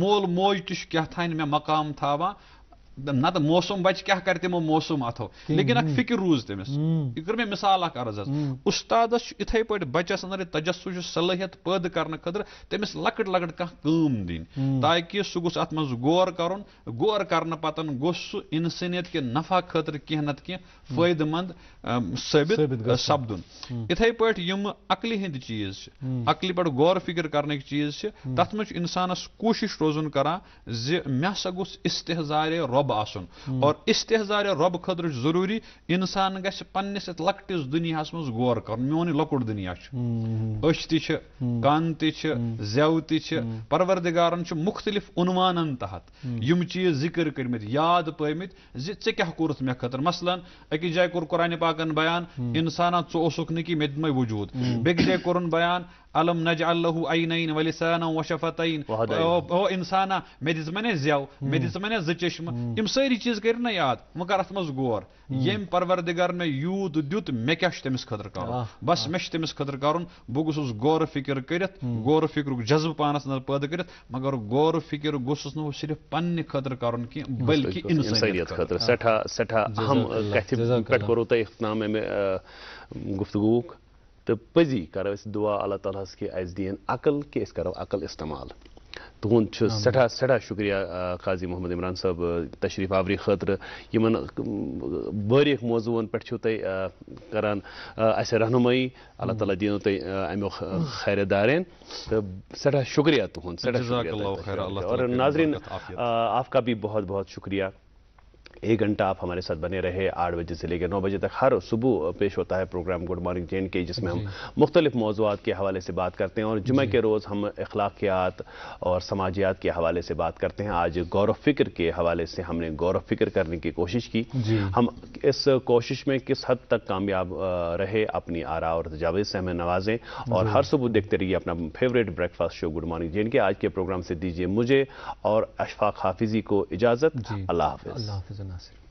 मोल मोज तह मे मकाम थावान ना तो मौसम बच क्या कर तमो मौसम अथो लेकिन अख हम्म। फिक्र रूज तमिस यह हम्म। कर मे मिसाल अख अर्ज हम्म। उस्ताद इथे पे बचस अंदर तजस्सु सलाहियत पद कर खतर तमिस लकट लकट कम दिन ताकि सह गोस अत गौर कर गौर कर पतन गोस सह इंसानियत नफा खतर कह न कह फायदेमंद सपदन इथे पम अकल हंद चीज अकल पे गौर फिक्र कर चीज हम्म। तथ मे इंसानस कोशिश रोजन कर जि मे हा गोस इसतजार रब आसन हम्म। और इसतजार रब खद जरूरी इंसान ग पनस लकटिस दुनिया मज गौर कर मोन लकुट दुनिया अच तन तव तवरदगारन मुख्तलिफ उनवान तहत हम्म। यम चीज जिक्र कर याद पमित जे क्या कोर्त मे खर मसलन अकि जाए कुरानी पा پاکن بیان انسانا ژٕ اوسُکھ نہٕ کینٛہہ مےٚ دِمَے وجوٗد بیٚکہِ جایہِ کوٚرُن بیان अलम नज अल्लहु ऐन वलिसान वशफतैन ओ इंसाना मे दिज मने जव मे दिज मने ज चश्म यम सारी चीज कर ना याद वो कर अत मज गौर यम परवरदिगार मे यूत दुत मे क्या तमिस खतर कर बस मे तमिस खतर कर बह गुस गौर फिक्र कर गौर फिक्र जज्ब पानस अंदर पैदा कर मगर गौर फिक्र गुस नो सिर्फ पन्न खतर कर बल्कि इंसानियत खतर सठा सठा अहम कथ पे कौ तुम अख्ताम गुफ्तगूक तो पजी करो दुआ अल्लाह ताल कि अस अकल कि करो अकल इस्तेमाल तुंद सठा सठा शुक्रिया काजी मोहम्मद इमरान साहब तशरीफ आवरी खतर इन बारीक मौजून पे तु करान रहनुमई अल्लाह ताली दीनों तुम अमो खैर दारेन तो सठा शुक्रिया तुंद और नाजरीन आपका भी बहुत बहुत शुक्रिया एक घंटा आप हमारे साथ बने रहे आठ बजे से लेकर नौ बजे तक हर सुबह पेश होता है प्रोग्राम गुड मॉर्निंग जे के जिसमें हम मुख्तलिफ मौजूद के हवाले से बात करते हैं और जुमे के रोज़ हम अखलाकियात और समाजियात के हवाले से बात करते हैं आज गौरव फिक्र के हवाले से हमने गौरव फिक्र करने की कोशिश की हम इस कोशिश में किस हद तक कामयाब रहे अपनी आरा और तजावेज से हमें नवाजें और हर सुबह देखते रहिए अपना favourite breakfast show good morning J K आज के प्रोग्राम से दीजिए मुझे और अशफाक हाफिजी को इजाज़त अल्लाह हाफिज़ nasip